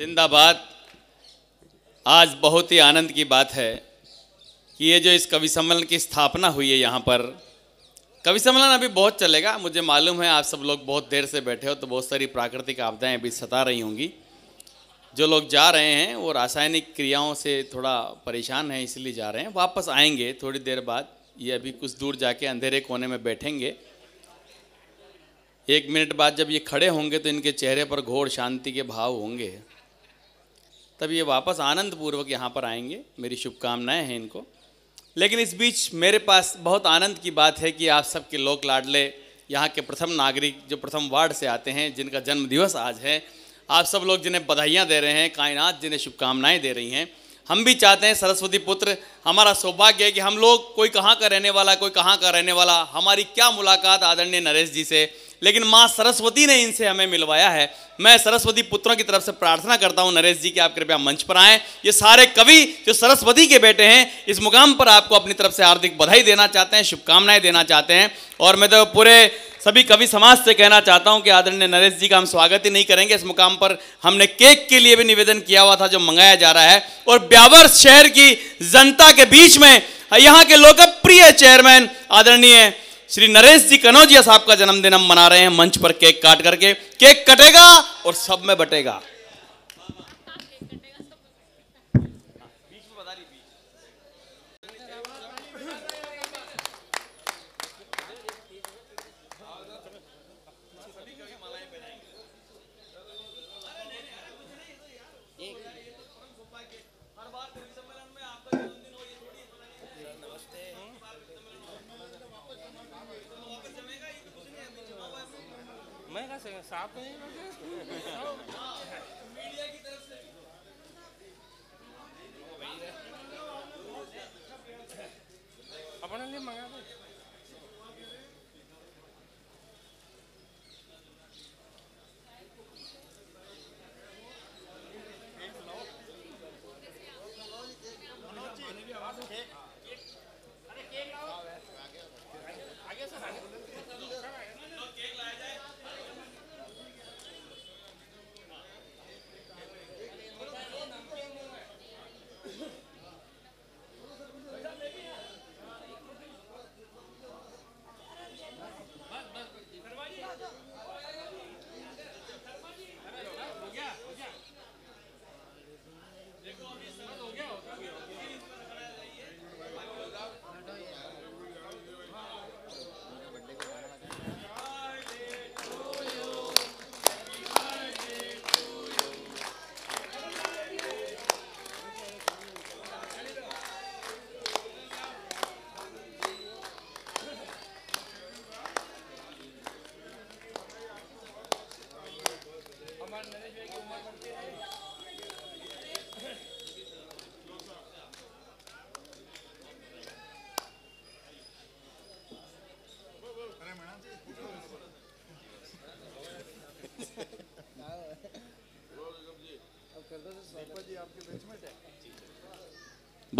जिंदाबाद आज बहुत ही आनंद की बात है कि ये जो इस कवि सम्मेलन की स्थापना हुई है यहाँ पर कवि सम्मेलन अभी बहुत चलेगा मुझे मालूम है आप सब लोग बहुत देर से बैठे हो तो बहुत सारी प्राकृतिक आपदाएं अभी सता रही होंगी जो लोग जा रहे हैं वो रासायनिक क्रियाओं से थोड़ा परेशान हैं इसलिए जा रहे हैं वापस आएंगे थोड़ी देर बाद ये अभी कुछ दूर जाके अंधेरे कोने में बैठेंगे एक मिनट बाद जब ये खड़े होंगे तो इनके चेहरे पर घोर शांति के भाव होंगे तब ये वापस आनंद पूर्वक यहाँ पर आएंगे मेरी शुभकामनाएं हैं इनको लेकिन इस बीच मेरे पास बहुत आनंद की बात है कि आप सबके लोक लाडले यहाँ के प्रथम नागरिक जो प्रथम वार्ड से आते हैं जिनका जन्म दिवस आज है आप सब लोग जिन्हें बधाइयाँ दे रहे हैं कायनात जिन्हें शुभकामनाएँ दे रही हैं हम भी चाहते हैं सरस्वती पुत्र हमारा सौभाग्य है कि हम लोग कोई कहाँ का रहने वाला कोई कहाँ का रहने वाला हमारी क्या मुलाकात आदरणीय नरेश जी से लेकिन माँ सरस्वती ने इनसे हमें मिलवाया है मैं सरस्वती पुत्रों की तरफ से प्रार्थना करता हूँ नरेश जी कि आप कृपया मंच पर आएँ ये सारे कवि जो सरस्वती के बेटे हैं इस मुकाम पर आपको अपनी तरफ से हार्दिक बधाई देना चाहते हैं शुभकामनाएं देना चाहते हैं और मैं तो पूरे सभी कवि समाज से कहना चाहता हूं कि आदरणीय नरेश जी का हम स्वागत ही नहीं करेंगे इस मुकाम पर हमने केक के लिए भी निवेदन किया हुआ था जो मंगाया जा रहा है और ब्यावर शहर की जनता के बीच में यहाँ के लोकप्रिय चेयरमैन आदरणीय श्री नरेश जी कनौजिया साहब का जन्मदिन हम मना रहे हैं मंच पर केक काट करके केक कटेगा और सब में बटेगा What's happening?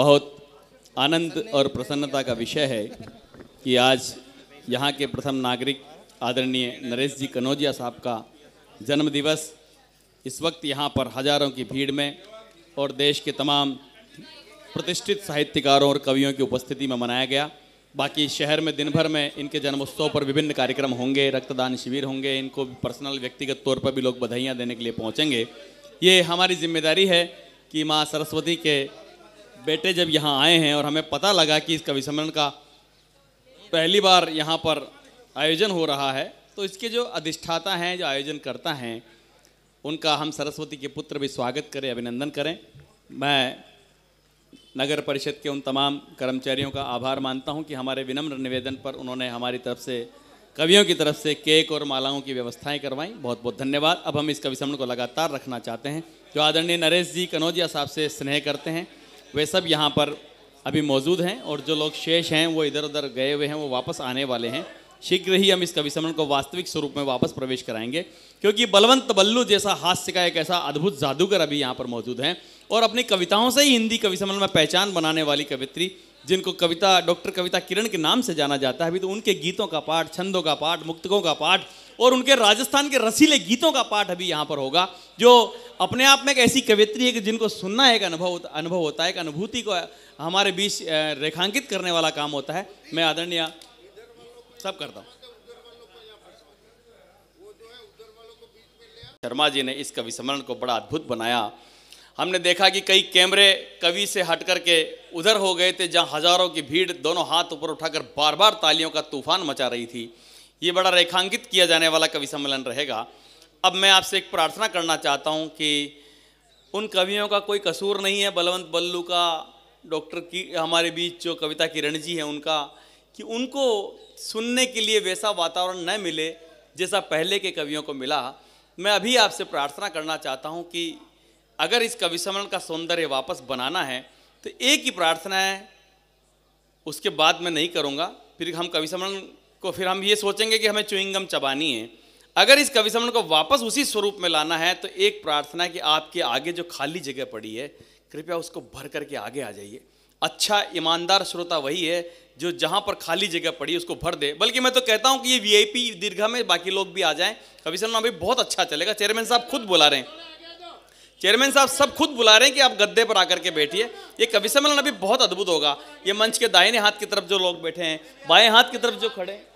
बहुत आनंद और प्रसन्नता का विषय है कि आज यहाँ के प्रथम नागरिक आदरणीय नरेश जी कनौजिया साहब का जन्मदिवस इस वक्त यहाँ पर हजारों की भीड़ में और देश के तमाम प्रतिष्ठित साहित्यकारों और कवियों की उपस्थिति में मनाया गया बाकी शहर में दिन भर में इनके जन्मोत्सव पर विभिन्न कार्यक्रम होंगे रक्तदान शिविर होंगे इनको पर्सनल व्यक्तिगत तौर पर भी लोग बधाइयाँ देने के लिए पहुँचेंगे ये हमारी जिम्मेदारी है कि माँ सरस्वती के बेटे जब यहाँ आए हैं और हमें पता लगा कि इस कवि सम्मेलन का पहली बार यहाँ पर आयोजन हो रहा है तो इसके जो अधिष्ठाता हैं जो आयोजन करता हैं उनका हम सरस्वती के पुत्र भी स्वागत करें अभिनंदन करें मैं नगर परिषद के उन तमाम कर्मचारियों का आभार मानता हूं कि हमारे विनम्र निवेदन पर उन्होंने हमारी तरफ से कवियों की तरफ से केक और मालाओं की व्यवस्थाएं करवाई बहुत बहुत धन्यवाद अब हम इस कवि सम्मेलन को लगातार रखना चाहते हैं जो आदरणीय नरेश जी कनौजिया साहब से स्नेह करते हैं वे सब यहाँ पर अभी मौजूद हैं और जो लोग शेष हैं वो इधर उधर गए हुए हैं वो वापस आने वाले हैं शीघ्र ही हम इस कवि सम्मेलन को वास्तविक स्वरूप में वापस प्रवेश कराएंगे क्योंकि बलवंत बल्लू जैसा हास्य का एक ऐसा अद्भुत जादूगर अभी यहाँ पर मौजूद हैं और अपनी कविताओं से ही हिंदी कवि सम्मेलन में पहचान बनाने वाली कवित्री जिनको कविता डॉक्टर कविता किरण के नाम से जाना जाता है अभी तो उनके गीतों का पाठ छंदों का पाठ मुक्तकों का पाठ और उनके राजस्थान के रसीले गीतों का पाठ अभी यहाँ पर होगा जो अपने आप में एक ऐसी कवित्री है कि जिनको सुनना एक अनुभव अनुभव होता है एक अनुभूति को हमारे बीच रेखांकित करने वाला काम होता है मैं आदरणीय सब करता हूँ शर्मा जी ने इस कवि सम्मेलन को बड़ा अद्भुत बनाया हमने देखा कि कई कैमरे कवि से हट करके उधर हो गए थे जहाँ हजारों की भीड़ दोनों हाथ ऊपर उठाकर बार बार तालियों का तूफान मचा रही थी ये बड़ा रेखांकित किया जाने वाला कवि सम्मेलन रहेगा अब मैं आपसे एक प्रार्थना करना चाहता हूँ कि उन कवियों का कोई कसूर नहीं है बलवंत बल्लू का डॉक्टर की हमारे बीच जो कविता किरण जी हैं उनका कि उनको सुनने के लिए वैसा वातावरण न मिले जैसा पहले के कवियों को मिला मैं अभी आपसे प्रार्थना करना चाहता हूँ कि अगर इस कवि सम्मेलन का सौंदर्य वापस बनाना है तो एक ही प्रार्थना है उसके बाद मैं नहीं करूँगा फिर हम कवि सम्मेलन को फिर हम ये सोचेंगे कि हमें चुईंगम चबानी है अगर इस कवि सम्मेलन को वापस उसी स्वरूप में लाना है तो एक प्रार्थना है कि आपके आगे जो खाली जगह पड़ी है कृपया उसको भर करके आगे आ जाइए अच्छा ईमानदार श्रोता वही है जो जहाँ पर खाली जगह पड़ी उसको भर दे बल्कि मैं तो कहता हूँ कि ये वीआईपी दीर्घा में बाकी लोग भी आ जाएं कवि सम्मेलन अभी बहुत अच्छा चलेगा चेयरमैन साहब खुद बुला रहे हैं चेयरमैन साहब सब खुद बुला रहे हैं कि आप गद्दे पर आकर के बैठिए ये कवि सम्मेलन अभी बहुत अद्भुत होगा ये मंच के दाहिने हाथ की तरफ जो लोग बैठे हैं बाएँ हाथ की तरफ जो खड़े हैं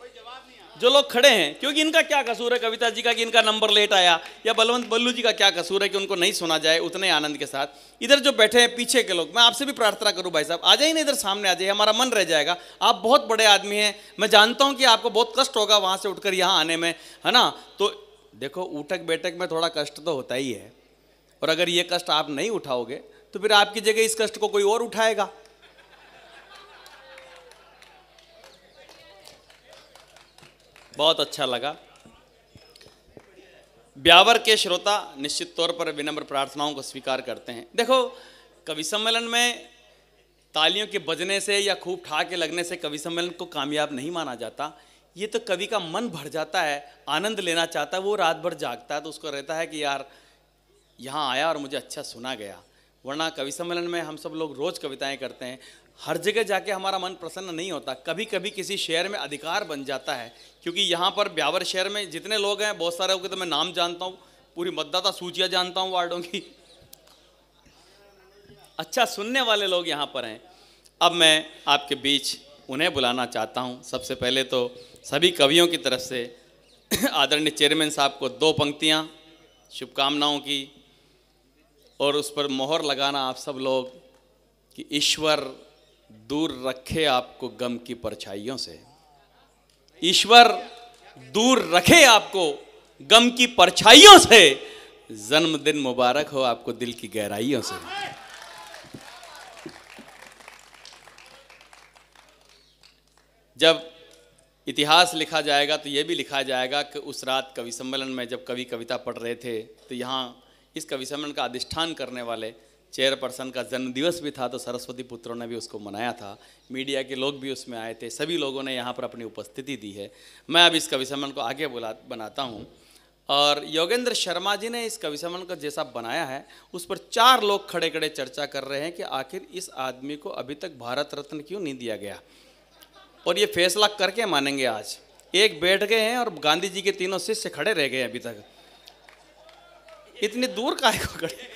जो लोग खड़े हैं क्योंकि इनका क्या कसूर है कविता जी का कि इनका नंबर लेट आया या बलवंत बल्लू जी का क्या कसूर है कि उनको नहीं सुना जाए उतने आनंद के साथ इधर जो बैठे हैं पीछे के लोग मैं आपसे भी प्रार्थना करूं भाई साहब आ जाइए ना इधर सामने आ जाइए हमारा मन रह जाएगा आप बहुत बड़े आदमी हैं मैं जानता हूँ कि आपको बहुत कष्ट होगा वहाँ से उठकर यहाँ आने में है ना तो देखो उठक बैठक में थोड़ा कष्ट तो होता ही है और अगर ये कष्ट आप नहीं उठाओगे तो फिर आपकी जगह इस कष्ट को कोई और उठाएगा बहुत अच्छा लगा ब्यावर के श्रोता निश्चित तौर पर विनम्र प्रार्थनाओं को स्वीकार करते हैं देखो कवि सम्मेलन में तालियों के बजने से या खूब के लगने से कवि सम्मेलन को कामयाब नहीं माना जाता ये तो कवि का मन भर जाता है आनंद लेना चाहता है वो रात भर जागता है तो उसको रहता है कि यार यहाँ आया और मुझे अच्छा सुना गया वरना कवि सम्मेलन में हम सब लोग रोज़ कविताएं करते हैं हर जगह जाके हमारा मन प्रसन्न नहीं होता कभी कभी किसी शहर में अधिकार बन जाता है क्योंकि यहाँ पर ब्यावर शहर में जितने लोग हैं बहुत सारे होंगे तो मैं नाम जानता हूँ पूरी मतदाता सूचियाँ जानता हूँ वार्डों की अच्छा सुनने वाले लोग यहाँ पर हैं अब मैं आपके बीच उन्हें बुलाना चाहता हूँ सबसे पहले तो सभी कवियों की तरफ से आदरणीय चेयरमैन साहब को दो पंक्तियाँ शुभकामनाओं की और उस पर मोहर लगाना आप सब लोग कि ईश्वर दूर रखे आपको गम की परछाइयों से ईश्वर दूर रखे आपको गम की परछाइयों से जन्मदिन मुबारक हो आपको दिल की गहराइयों से जब इतिहास लिखा जाएगा तो यह भी लिखा जाएगा कि उस रात कवि सम्मेलन में जब कवि कविता पढ़ रहे थे तो यहाँ इस कवि सम्मेलन का अधिष्ठान करने वाले चेयरपर्सन का जन्मदिवस भी था तो सरस्वती पुत्रों ने भी उसको मनाया था मीडिया के लोग भी उसमें आए थे सभी लोगों ने यहाँ पर अपनी उपस्थिति दी है मैं अब इस कवि सम्मेलन को आगे बुला बनाता हूँ और योगेंद्र शर्मा जी ने इस कवि सम्मेलन को जैसा बनाया है उस पर चार लोग खड़े खड़े चर्चा कर रहे हैं कि आखिर इस आदमी को अभी तक भारत रत्न क्यों नहीं दिया गया और ये फैसला करके मानेंगे आज एक बैठ गए हैं और गांधी जी के तीनों शिष्य खड़े रह गए अभी तक इतनी दूर का खड़े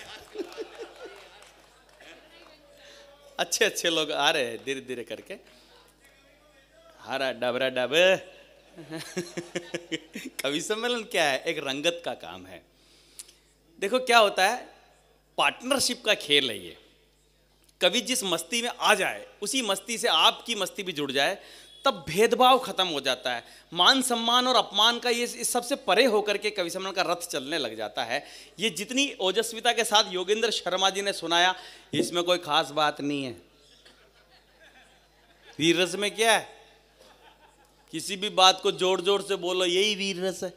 अच्छे अच्छे लोग आ रहे हैं धीरे धीरे करके हरा डबरा डब कवि सम्मेलन क्या है एक रंगत का काम है देखो क्या होता है पार्टनरशिप का खेल है ये कवि जिस मस्ती में आ जाए उसी मस्ती से आपकी मस्ती भी जुड़ जाए तब भेदभाव खत्म हो जाता है मान सम्मान और अपमान का ये इस सबसे परे होकर के कवि सम्मेलन का रथ चलने लग जाता है ये जितनी ओजस्विता के साथ योगेंद्र शर्मा जी ने सुनाया इसमें कोई खास बात नहीं है वीर रस में क्या है किसी भी बात को जोर जोर से बोलो यही वीर रस है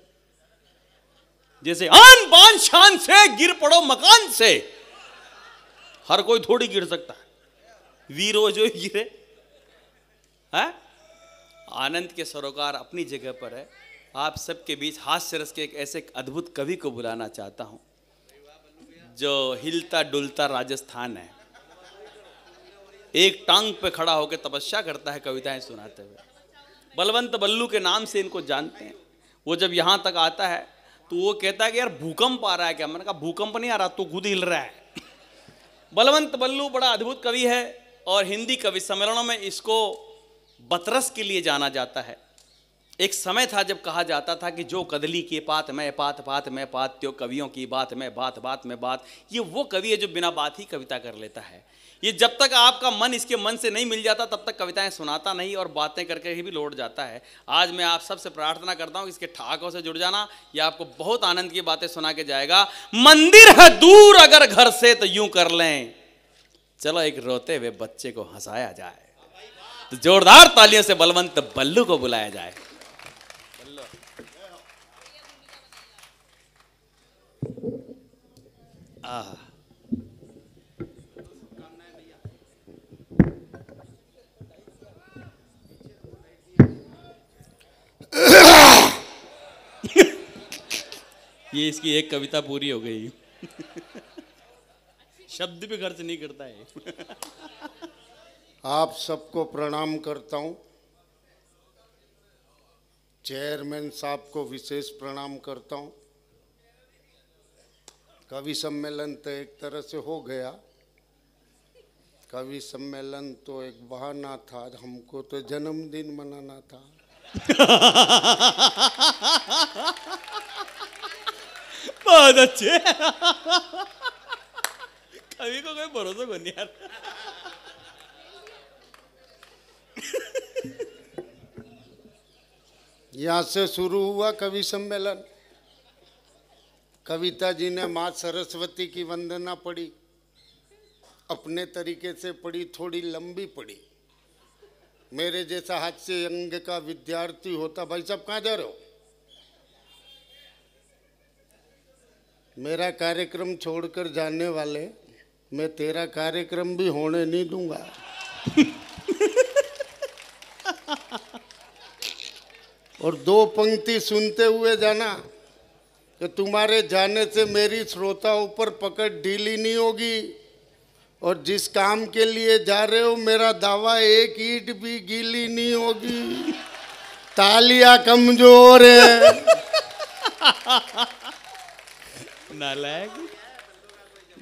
जैसे आन बान शान से गिर पड़ो मकान से हर कोई थोड़ी गिर सकता है हो जो गिरे है हाँ? आनंद के सरोकार अपनी जगह पर है आप सबके बीच हास्य रस के एक ऐसे अद्भुत कवि को बुलाना चाहता हूँ जो हिलता डुलता राजस्थान है एक टांग पे खड़ा होकर तपस्या करता है कविताएं सुनाते हुए बलवंत बल्लू के नाम से इनको जानते हैं वो जब यहाँ तक आता है तो वो कहता है कि यार भूकंप आ रहा है क्या मैंने कहा भूकंप नहीं आ रहा तो खुद हिल रहा है बलवंत बल्लू बड़ा अद्भुत कवि है और हिंदी कवि सम्मेलनों में इसको बतरस के लिए जाना जाता है एक समय था जब कहा जाता था कि जो कदली की पात मैं पात पात मैं पात त्यो कवियों की बात मैं बात बात मैं बात ये वो कवि है जो बिना बात ही कविता कर लेता है ये जब तक आपका मन इसके मन से नहीं मिल जाता तब तक कविताएं सुनाता नहीं और बातें करके ही भी लौट जाता है आज मैं आप सबसे प्रार्थना करता कि इसके ठाकों से जुड़ जाना ये आपको बहुत आनंद की बातें सुना के जाएगा मंदिर है दूर अगर घर से तो यूं कर लें चलो एक रोते हुए बच्चे को हंसाया जाए तो जोरदार तालियों से बलवंत बल्लू को बुलाया जाए ये इसकी एक कविता पूरी हो गई शब्द भी खर्च नहीं करता है आप सबको प्रणाम करता हूं चेयरमैन साहब को विशेष प्रणाम करता हूं कवि सम्मेलन तो एक तरह से हो गया कवि सम्मेलन तो एक बहाना था हमको तो जन्मदिन मनाना था बहुत अच्छे कवि को कोई भरोसा बन यार यहाँ से शुरू हुआ कवि सम्मेलन कविता जी ने माँ सरस्वती की वंदना पढ़ी अपने तरीके से पढ़ी थोड़ी लंबी पढ़ी मेरे जैसा हाथ से अंग का विद्यार्थी होता भाई साहब कहाँ जा रहे हो मेरा कार्यक्रम छोड़कर जाने वाले मैं तेरा कार्यक्रम भी होने नहीं दूंगा और दो पंक्ति सुनते हुए जाना कि तुम्हारे जाने से मेरी श्रोताओं पर पकड़ ढीली नहीं होगी और जिस काम के लिए जा रहे हो मेरा दावा एक ईट भी गीली नहीं होगी तालियां कमजोर है नालायक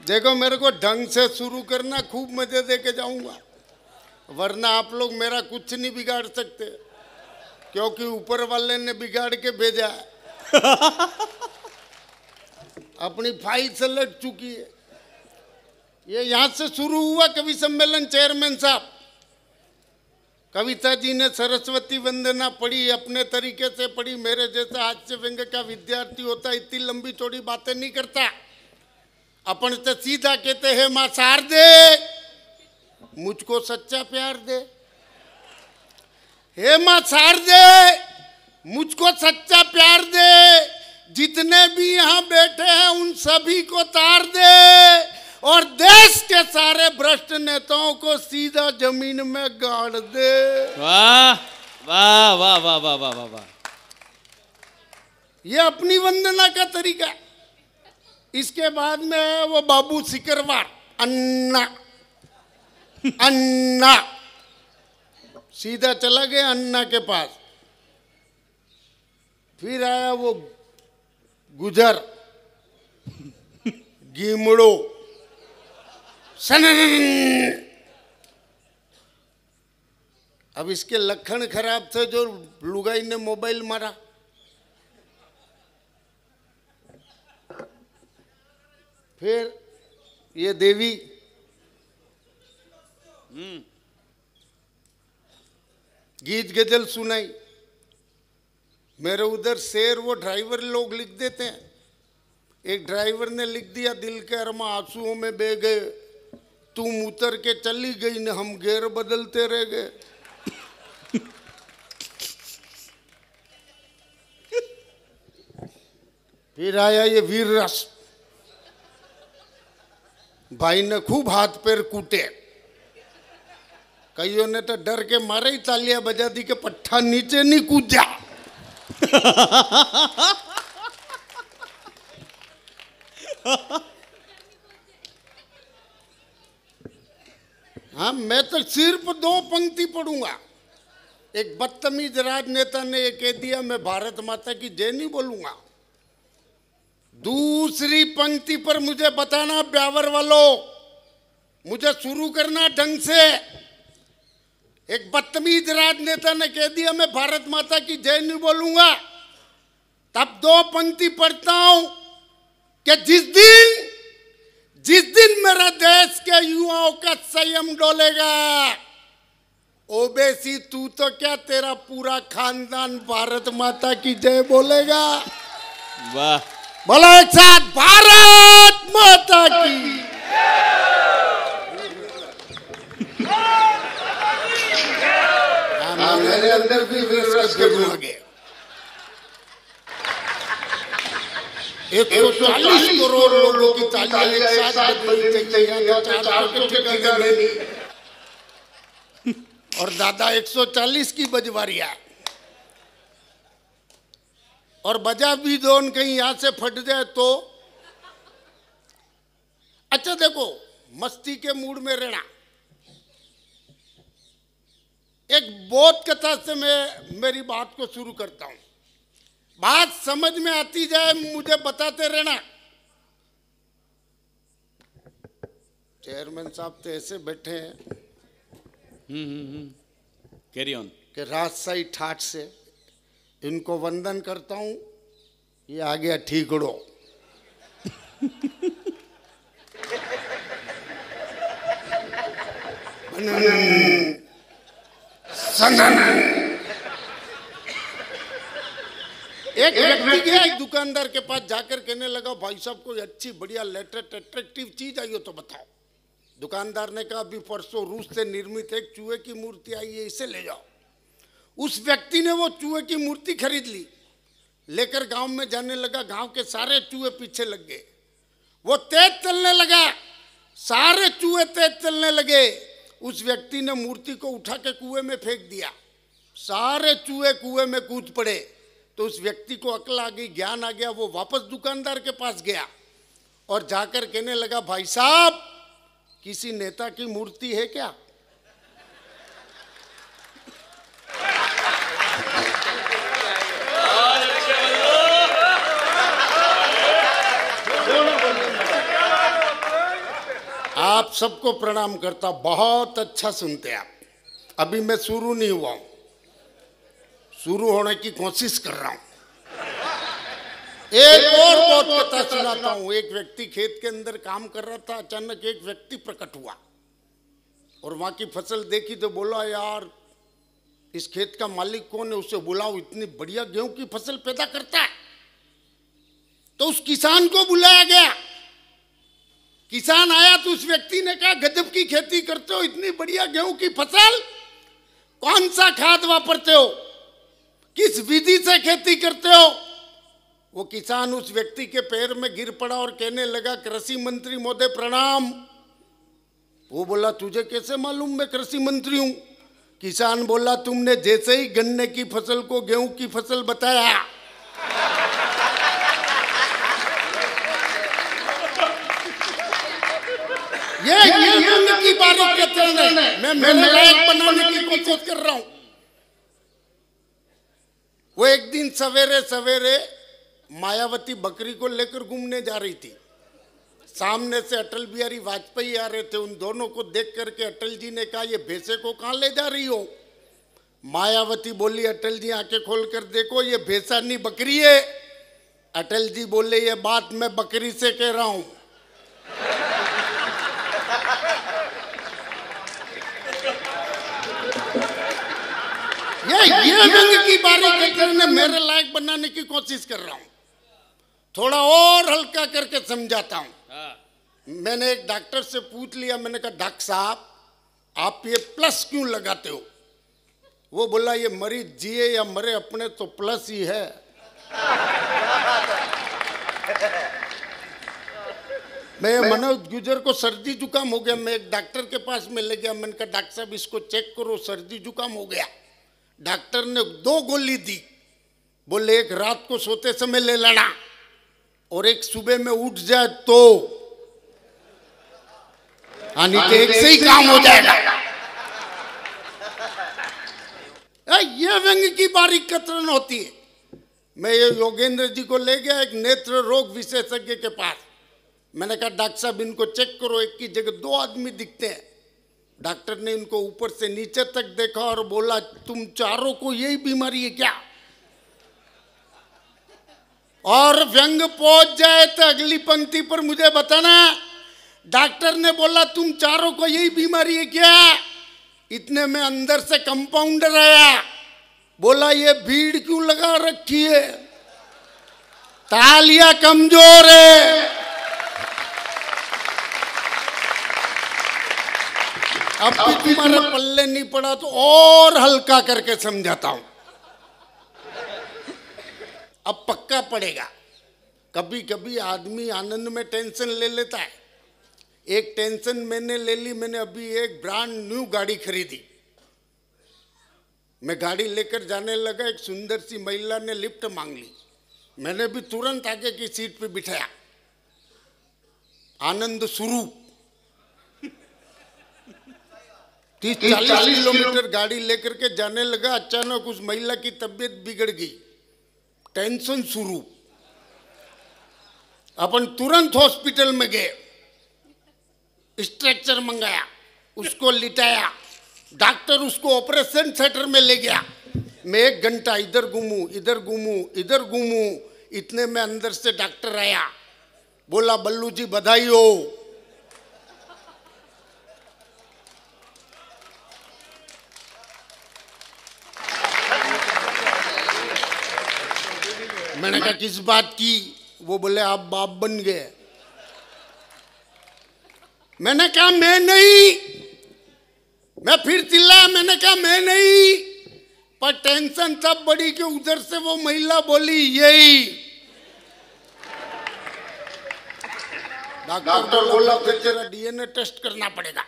देखो मेरे को ढंग से शुरू करना खूब मजे दे के जाऊंगा वरना आप लोग मेरा कुछ नहीं बिगाड़ सकते क्योंकि ऊपर वाले ने बिगाड़ के भेजा है अपनी फाइल से लट चुकी है ये यहां से शुरू हुआ कवि सम्मेलन चेयरमैन साहब कविता जी ने सरस्वती वंदना पढ़ी अपने तरीके से पढ़ी मेरे जैसा हास्य व्यंग का विद्यार्थी होता इतनी लंबी चौड़ी बातें नहीं करता अपन तो सीधा कहते हैं मां सार दे मुझको सच्चा प्यार दे हे माँ छाड़ दे मुझको सच्चा प्यार दे जितने भी यहाँ बैठे हैं उन सभी को तार दे और देश के सारे भ्रष्ट नेताओं को सीधा जमीन में गाड़ दे वाह वाह वाह वाह वाह वाह वाह वा। ये अपनी वंदना का तरीका इसके बाद में वो बाबू सिकरवार अन्ना अन्ना सीधा चला गया अन्ना के पास फिर आया वो गुजर गीमड़ो सन अब इसके लक्षण खराब थे जो लुगाई ने मोबाइल मारा फिर ये देवी हम्म गीत गजल सुनाई मेरे उधर शेर वो ड्राइवर लोग लिख देते हैं एक ड्राइवर ने लिख दिया दिल के अरमा आंसुओं में बह गए तुम उतर के चली गई न हम गैर बदलते रह गए फिर आया ये वीर रस भाई ने खूब हाथ पैर कूटे कईयों ने तो डर के मारे ही तालियां बजा दी के पट्ठा नीचे नहीं कूद जा हाँ मैं तो सिर्फ दो पंक्ति पढ़ूंगा एक बदतमीज राजनेता ने यह कह दिया मैं भारत माता की जय नहीं बोलूंगा दूसरी पंक्ति पर मुझे बताना ब्यावर वालों मुझे शुरू करना ढंग से एक बदतमीज राजनेता ने कह दिया मैं भारत माता की जय नहीं बोलूंगा तब दो पंक्ति पढ़ता हूं कि जिस दिन जिस दिन मेरा देश के युवाओं का संयम डोलेगा ओबेसी तू तो क्या तेरा पूरा खानदान भारत माता की जय बोलेगा वाह बोला एक साथ भारत माता की मेरे अंदर भी फिर रस गिरने गए एक सौ चालीस करोड़ लोगों की तालियां एक सौ चालीस की बजवारिया और बजा भी दोन कहीं यहां से फट जाए तो अच्छा देखो मस्ती के मूड में रहना एक बोध कथा से मैं मेरी बात को शुरू करता हूं बात समझ में आती जाए मुझे बताते रहना चेयरमैन साहब तो ऐसे बैठे हैं कैरी ऑन के राजशाही ठाट से इनको वंदन करता हूं ये आ गया ठीकड़ो संगन एक व्यक्ति गया एक दुकानदार के पास जाकर कहने लगा भाई साहब कोई अच्छी बढ़िया लेटेस्ट अट्रेक्टिव चीज आई हो तो बताओ दुकानदार ने कहा अभी परसों रूस से निर्मित एक चूहे की मूर्ति आई है इसे ले जाओ उस व्यक्ति ने वो चूहे की मूर्ति खरीद ली लेकर गांव में जाने लगा गांव के सारे चूहे पीछे लग गए वो तेज चलने लगा सारे चूहे तेज चलने लगे उस व्यक्ति ने मूर्ति को उठा के कुएं में फेंक दिया सारे चूहे कुएं में कूद पड़े तो उस व्यक्ति को अकल आ गई ज्ञान आ गया वो वापस दुकानदार के पास गया और जाकर कहने लगा भाई साहब किसी नेता की मूर्ति है क्या आप सबको प्रणाम करता बहुत अच्छा सुनते आप अभी मैं शुरू नहीं हुआ हूं शुरू होने की कोशिश कर रहा हूं एक और बहुत कथा सुनाता हूं एक व्यक्ति खेत के अंदर काम कर रहा था अचानक एक व्यक्ति प्रकट हुआ और वहां की फसल देखी तो बोला यार इस खेत का मालिक कौन है उसे बुलाओ इतनी बढ़िया गेहूं की फसल पैदा करता है तो उस किसान को बुलाया गया किसान आया तो उस व्यक्ति ने कहा गजब की खेती करते हो इतनी बढ़िया गेहूं की फसल कौन सा खाद वापरते हो किस विधि से खेती करते हो वो किसान उस व्यक्ति के पैर में गिर पड़ा और कहने लगा कृषि मंत्री मोदे प्रणाम वो बोला तुझे कैसे मालूम मैं कृषि मंत्री हूं किसान बोला तुमने जैसे ही गन्ने की फसल को गेहूं की फसल बताया ये ये युद्ध की बारी के चरण है मैं मेरे लायक बनाने की कोशिश कर रहा हूं वो एक दिन सवेरे सवेरे मायावती बकरी को लेकर घूमने जा रही थी सामने से अटल बिहारी वाजपेयी आ रहे थे उन दोनों को देख करके अटल जी ने कहा ये भैंसे को कहाँ ले जा रही हो मायावती बोली अटल जी आंखें खोल कर देखो ये भैंसा नहीं बकरी है अटल जी बोले ये बात मैं बकरी से कह रहा हूं ये ये रंग की बारी करने मेरे लायक बनाने की कोशिश कर रहा हूँ थोड़ा और हल्का करके समझाता हूँ हाँ। मैंने एक डॉक्टर से पूछ लिया मैंने कहा डॉक्टर साहब आप ये प्लस क्यों लगाते हो वो बोला ये मरीज जिए या मरे अपने तो प्लस ही है मैं मनोज गुजर को सर्दी जुकाम हो गया मैं एक डॉक्टर के पास में ले गया मैंने कहा डॉक्टर साहब इसको चेक करो सर्दी जुकाम हो गया डॉक्टर ने दो गोली दी बोले एक रात को सोते समय ले लड़ा और एक सुबह में उठ जाए तो यानी कि एक से ही काम हो जाएगा ये व्यंग की बारीक कतरन होती है मैं ये योगेंद्र जी को ले गया एक नेत्र रोग विशेषज्ञ के पास मैंने कहा डॉक्टर साहब इनको चेक करो एक की जगह दो आदमी दिखते हैं डॉक्टर ने उनको ऊपर से नीचे तक देखा और बोला तुम चारों को यही बीमारी है क्या और व्यंग पहुंच जाए तो अगली पंक्ति पर मुझे बताना डॉक्टर ने बोला तुम चारों को यही बीमारी है क्या इतने में अंदर से कंपाउंडर आया बोला ये भीड़ क्यों लगा रखी है तालियां कमजोर है अब भी तुम्हारा पल्ले नहीं पड़ा तो और हल्का करके समझाता हूं अब पक्का पड़ेगा कभी कभी आदमी आनंद में टेंशन ले लेता है एक टेंशन मैंने ले ली मैंने अभी एक ब्रांड न्यू गाड़ी खरीदी मैं गाड़ी लेकर जाने लगा एक सुंदर सी महिला ने लिफ्ट मांग ली मैंने भी तुरंत आगे की सीट पे बिठाया आनंद स्वरूप तीस चालीस किलोमीटर गाड़ी लेकर के जाने लगा अचानक उस महिला की तबीयत बिगड़ गई टेंशन शुरू अपन तुरंत हॉस्पिटल में गए स्ट्रेक्चर मंगाया उसको लिटाया डॉक्टर उसको ऑपरेशन थिएटर में ले गया मैं एक घंटा इधर घूमू इधर घूमू इधर घूमू इतने में अंदर से डॉक्टर आया बोला बल्लू जी बधाई हो मैंने कहा किस बात की वो बोले आप बाप बन गए मैंने कहा मैं नहीं मैं फिर चिल्ला मैंने कहा मैं नहीं पर टेंशन तब बड़ी कि उधर से वो महिला बोली यही डॉक्टर बोला फिर तेरा डीएनए टेस्ट करना पड़ेगा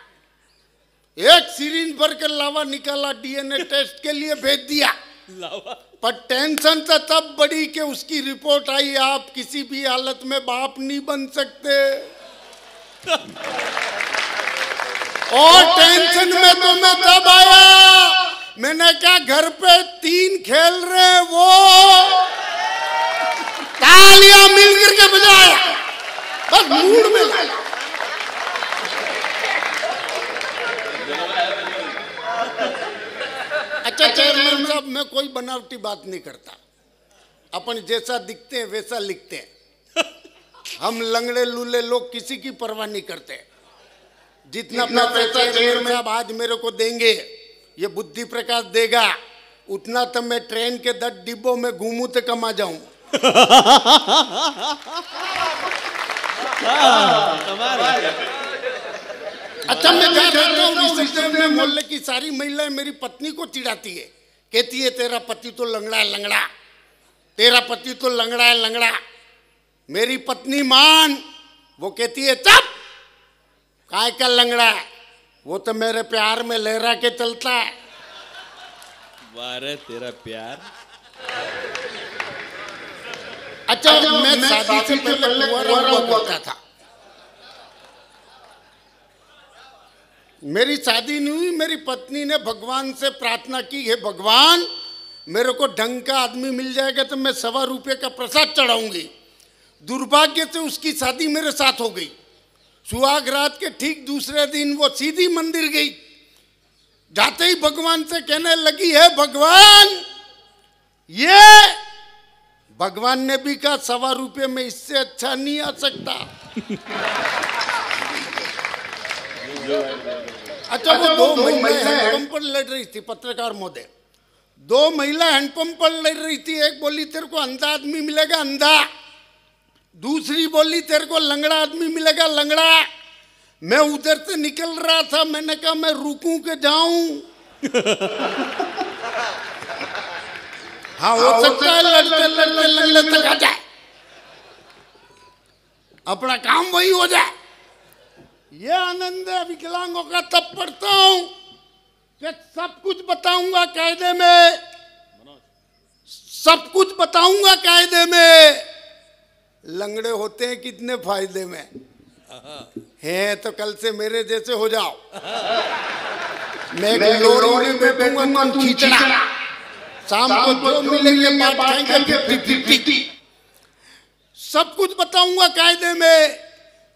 एक सीरीन भर के लावा निकाला डीएनए टेस्ट के लिए भेज दिया पर टेंशन तो तब बड़ी के उसकी रिपोर्ट आई आप किसी भी हालत में बाप नहीं बन सकते और टेंशन में तो मैं तब आया मैंने क्या घर पे तीन खेल रहे वो तालियां मिलकर के बजाया बस मूड में लाया अच्छा चेयरमैन साहब मैं कोई बनावटी बात नहीं करता अपन जैसा दिखते हैं वैसा लिखते हैं हम लंगड़े लूले लोग किसी की परवाह नहीं करते जितना अपना पैसा चेयरमैन साहब आज मेरे को देंगे ये बुद्धि प्रकाश देगा उतना तो मैं ट्रेन के दस डिब्बों में घूमू तो कमा जाऊं कमाल अच्छा मैं कह कहता हूँ सिस्टम में मोहल्ले की सारी महिलाएं मेरी पत्नी को चिढ़ाती है कहती है तेरा पति तो लंगड़ा है लंगड़ा तेरा पति तो लंगड़ा है लंगड़ा मेरी पत्नी मान वो कहती है चप काय का लंगड़ा है वो तो मेरे प्यार में लहरा के चलता है बारह तेरा प्यार अच्छा, अच्छा मैं शादी से पहले कुआरा हुआ करता था मेरी शादी नहीं हुई मेरी पत्नी ने भगवान से प्रार्थना की हे भगवान मेरे को ढंग का आदमी मिल जाएगा तो मैं सवा रुपये का प्रसाद चढ़ाऊंगी दुर्भाग्य से उसकी शादी मेरे साथ हो गई सुहाग रात के ठीक दूसरे दिन वो सीधी मंदिर गई जाते ही भगवान से कहने लगी है भगवान ये भगवान ने भी कहा सवा रुपये में इससे अच्छा नहीं आ सकता अच्छा, अच्छा वो दो महिला हैंडपम्प पर लड़ रही थी पत्रकार महोदय दो महिला हैंडपंप पर लड़ रही थी एक बोली तेरे को अंधा आदमी मिलेगा अंधा दूसरी बोली तेरे को लंगड़ा आदमी मिलेगा लंगड़ा मैं उधर से निकल रहा था मैंने कहा मैं रुकूं के जाऊं हाँ हो हाँ, सकता है लड़ते लड़ते लड़ते तक आ जाए अपना काम वही हो जाए ये आनंद है विकलांगों का तब पढ़ता हूं कि सब कुछ बताऊंगा कायदे में सब कुछ बताऊंगा कायदे में लंगड़े होते हैं कितने फायदे में हैं तो कल से मेरे जैसे हो जाओ मैं, में बैठूंगा तो तो शाम को जो मिलेंगे सब कुछ बताऊंगा कायदे में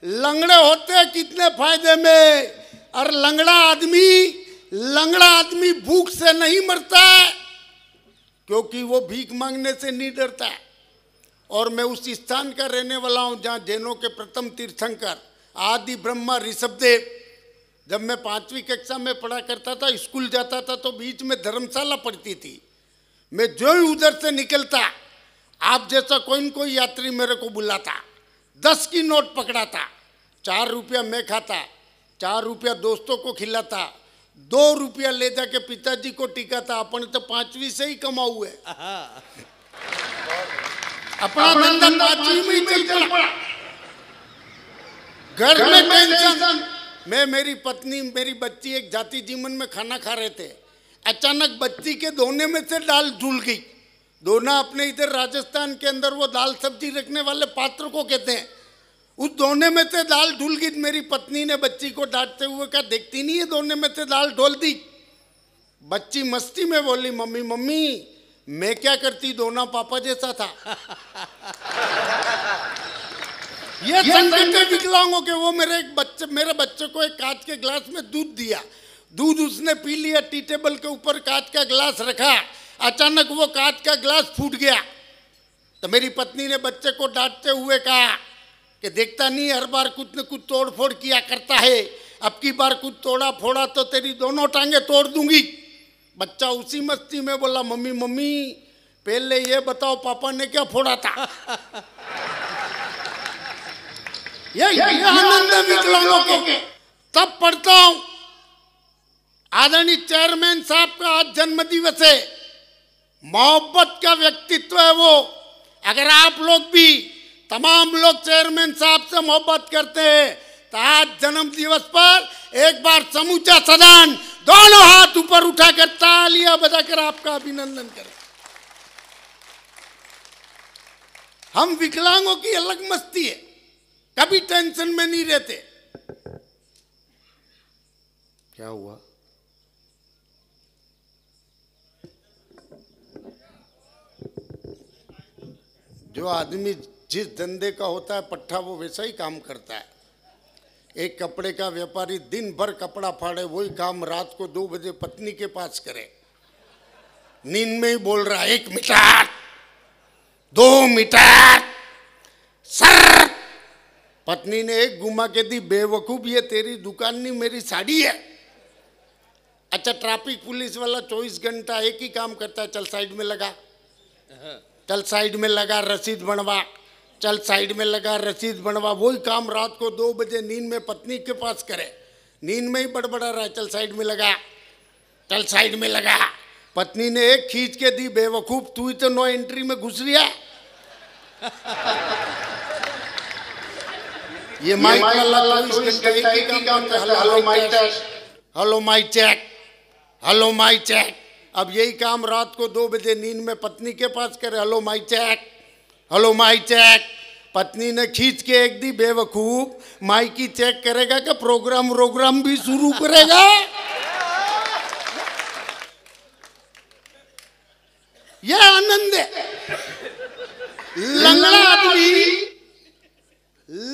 लंगड़े होते कितने फायदे में और लंगड़ा आदमी लंगड़ा आदमी भूख से नहीं मरता क्योंकि वो भीख मांगने से नहीं डरता और मैं उस स्थान का रहने वाला हूँ जहाँ जैनों के प्रथम तीर्थंकर आदि ब्रह्मा ऋषभदेव जब मैं पांचवी कक्षा में पढ़ा करता था स्कूल जाता था तो बीच में धर्मशाला पड़ती थी मैं जो ही उधर से निकलता आप जैसा कोई न कोई यात्री मेरे को बुलाता दस की नोट पकड़ाता चार रुपया मैं खाता चार रुपया दोस्तों को खिलाता दो रुपया ले जाके पिताजी को था अपन तो पांचवी से ही कमा हुए अपना धंधा पांचवी में चल पड़ा घर में टेंशन मैं मेरी पत्नी मेरी बच्ची एक जाति जीवन में खाना खा रहे थे अचानक बच्ची के धोने में से दाल धुल गई दोना अपने इधर राजस्थान के अंदर वो दाल सब्जी रखने वाले पात्र को कहते हैं उस दोने में से दाल ढुल गई मेरी पत्नी ने बच्ची को डांटते हुए कहा देखती नहीं है दोने में से दाल ढोल दी बच्ची मस्ती में बोली मम्मी मम्मी मैं क्या करती दोना पापा जैसा था ये, ये विकलांगों के वो मेरे एक बच्चे मेरे बच्चे को एक कांच के ग्लास में दूध दिया दूध उसने पी लिया टी टेबल के ऊपर कांच का ग्लास रखा अचानक वो कांच का ग्लास फूट गया तो मेरी पत्नी ने बच्चे को डांटते हुए कहा ये देखता नहीं हर बार कुछ न कुछ तोड़ फोड़ किया करता है अब की बार कुछ तोड़ा फोड़ा तो तेरी दोनों टांगे तोड़ दूंगी बच्चा उसी मस्ती में बोला मम्मी मम्मी पहले ये बताओ पापा ने क्या फोड़ा था ये, ये आनंद विकलांगों के तब पढ़ता हूं आदरणीय चेयरमैन साहब का आज जन्म दिवस है मोहब्बत का व्यक्तित्व है वो अगर आप लोग भी तमाम लोग चेयरमैन साहब से मोहब्बत करते हैं तो आज जन्म दिवस पर एक बार समूचा सदन दोनों हाथ ऊपर उठाकर तालियां बजाकर आपका अभिनंदन करें हम विकलांगों की अलग मस्ती है कभी टेंशन में नहीं रहते क्या हुआ जो आदमी जिस धंधे का होता है पट्ठा वो वैसा ही काम करता है एक कपड़े का व्यापारी दिन भर कपड़ा फाड़े वही काम रात को दो बजे पत्नी के पास करे नींद में ही बोल रहा एक मीटर दो मीटर सर पत्नी ने एक गुमा के दी बेवकूफ ये तेरी दुकान नहीं मेरी साड़ी है अच्छा ट्रैफिक पुलिस वाला चौबीस घंटा एक ही काम करता है चल साइड में लगा हाँ। चल साइड में लगा रसीद बनवा चल साइड में लगा रसीद बनवा वही काम रात को दो बजे नींद में पत्नी के पास करे नींद में ही बड़बड़ा रहा चल साइड में लगा चल साइड में लगा पत्नी ने एक खींच के दी बेवकूफ तू ही तो नो एंट्री में घुस लिया ये mic hello mic check hello mic check अब यही काम रात को दो बजे नींद में पत्नी के पास करे hello mic check hello mic check पत्नी ने खींच के एक दी बेवकूफ माई की चेक करेगा कि प्रोग्राम प्रोग्राम भी शुरू करेगा यह आनंद है लंगड़ा आदमी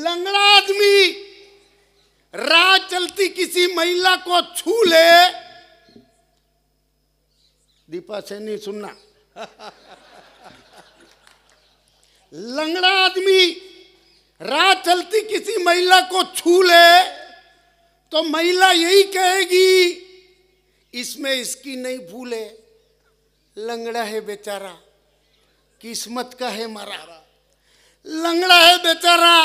लंगड़ा आदमी राह चलती किसी महिला को छू ले दीपा सैनी सुनना लंगड़ा आदमी राह चलती किसी महिला को छू ले तो महिला यही कहेगी इसमें इसकी नहीं भूले लंगड़ा है बेचारा किस्मत का है मरा लंगड़ा है बेचारा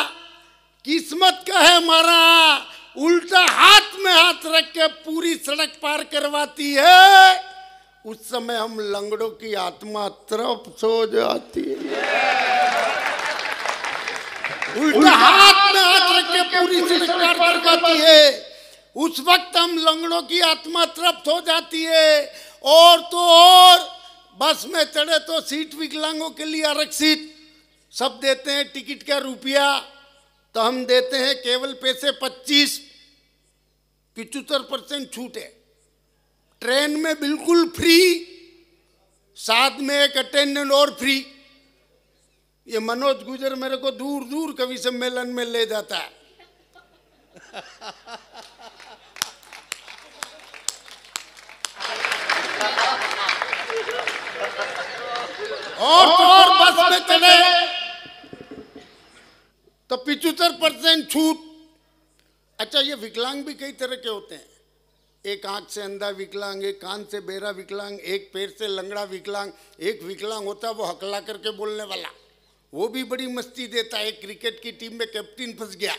किस्मत का है मरा उल्टा हाथ में हाथ रख के पूरी सड़क पार करवाती है उस समय हम लंगड़ों की आत्मा तृप्त हो जाती है उल्टा पूरी है उस वक्त हम लंगड़ों की आत्मा तृप्त हो जाती है और तो और बस में चढ़े तो सीट विकलांगों के लिए आरक्षित सब देते हैं टिकट का रुपया तो हम देते हैं केवल पैसे पच्चीस पिचहत्तर परसेंट छूट है ट्रेन में बिल्कुल फ्री साथ में एक अटेंडेंट और फ्री ये मनोज गुजर मेरे को दूर दूर कवि सम्मेलन में ले जाता है और तो और बस में चले तो पिचहत्तर परसेंट छूट अच्छा ये विकलांग भी कई तरह के होते हैं एक आँख से अंधा विकलांग एक कान से बेरा विकलांग एक पैर से लंगड़ा विकलांग एक विकलांग होता है वो हकला करके बोलने वाला वो भी बड़ी मस्ती देता है एक क्रिकेट की टीम में कैप्टन फंस गया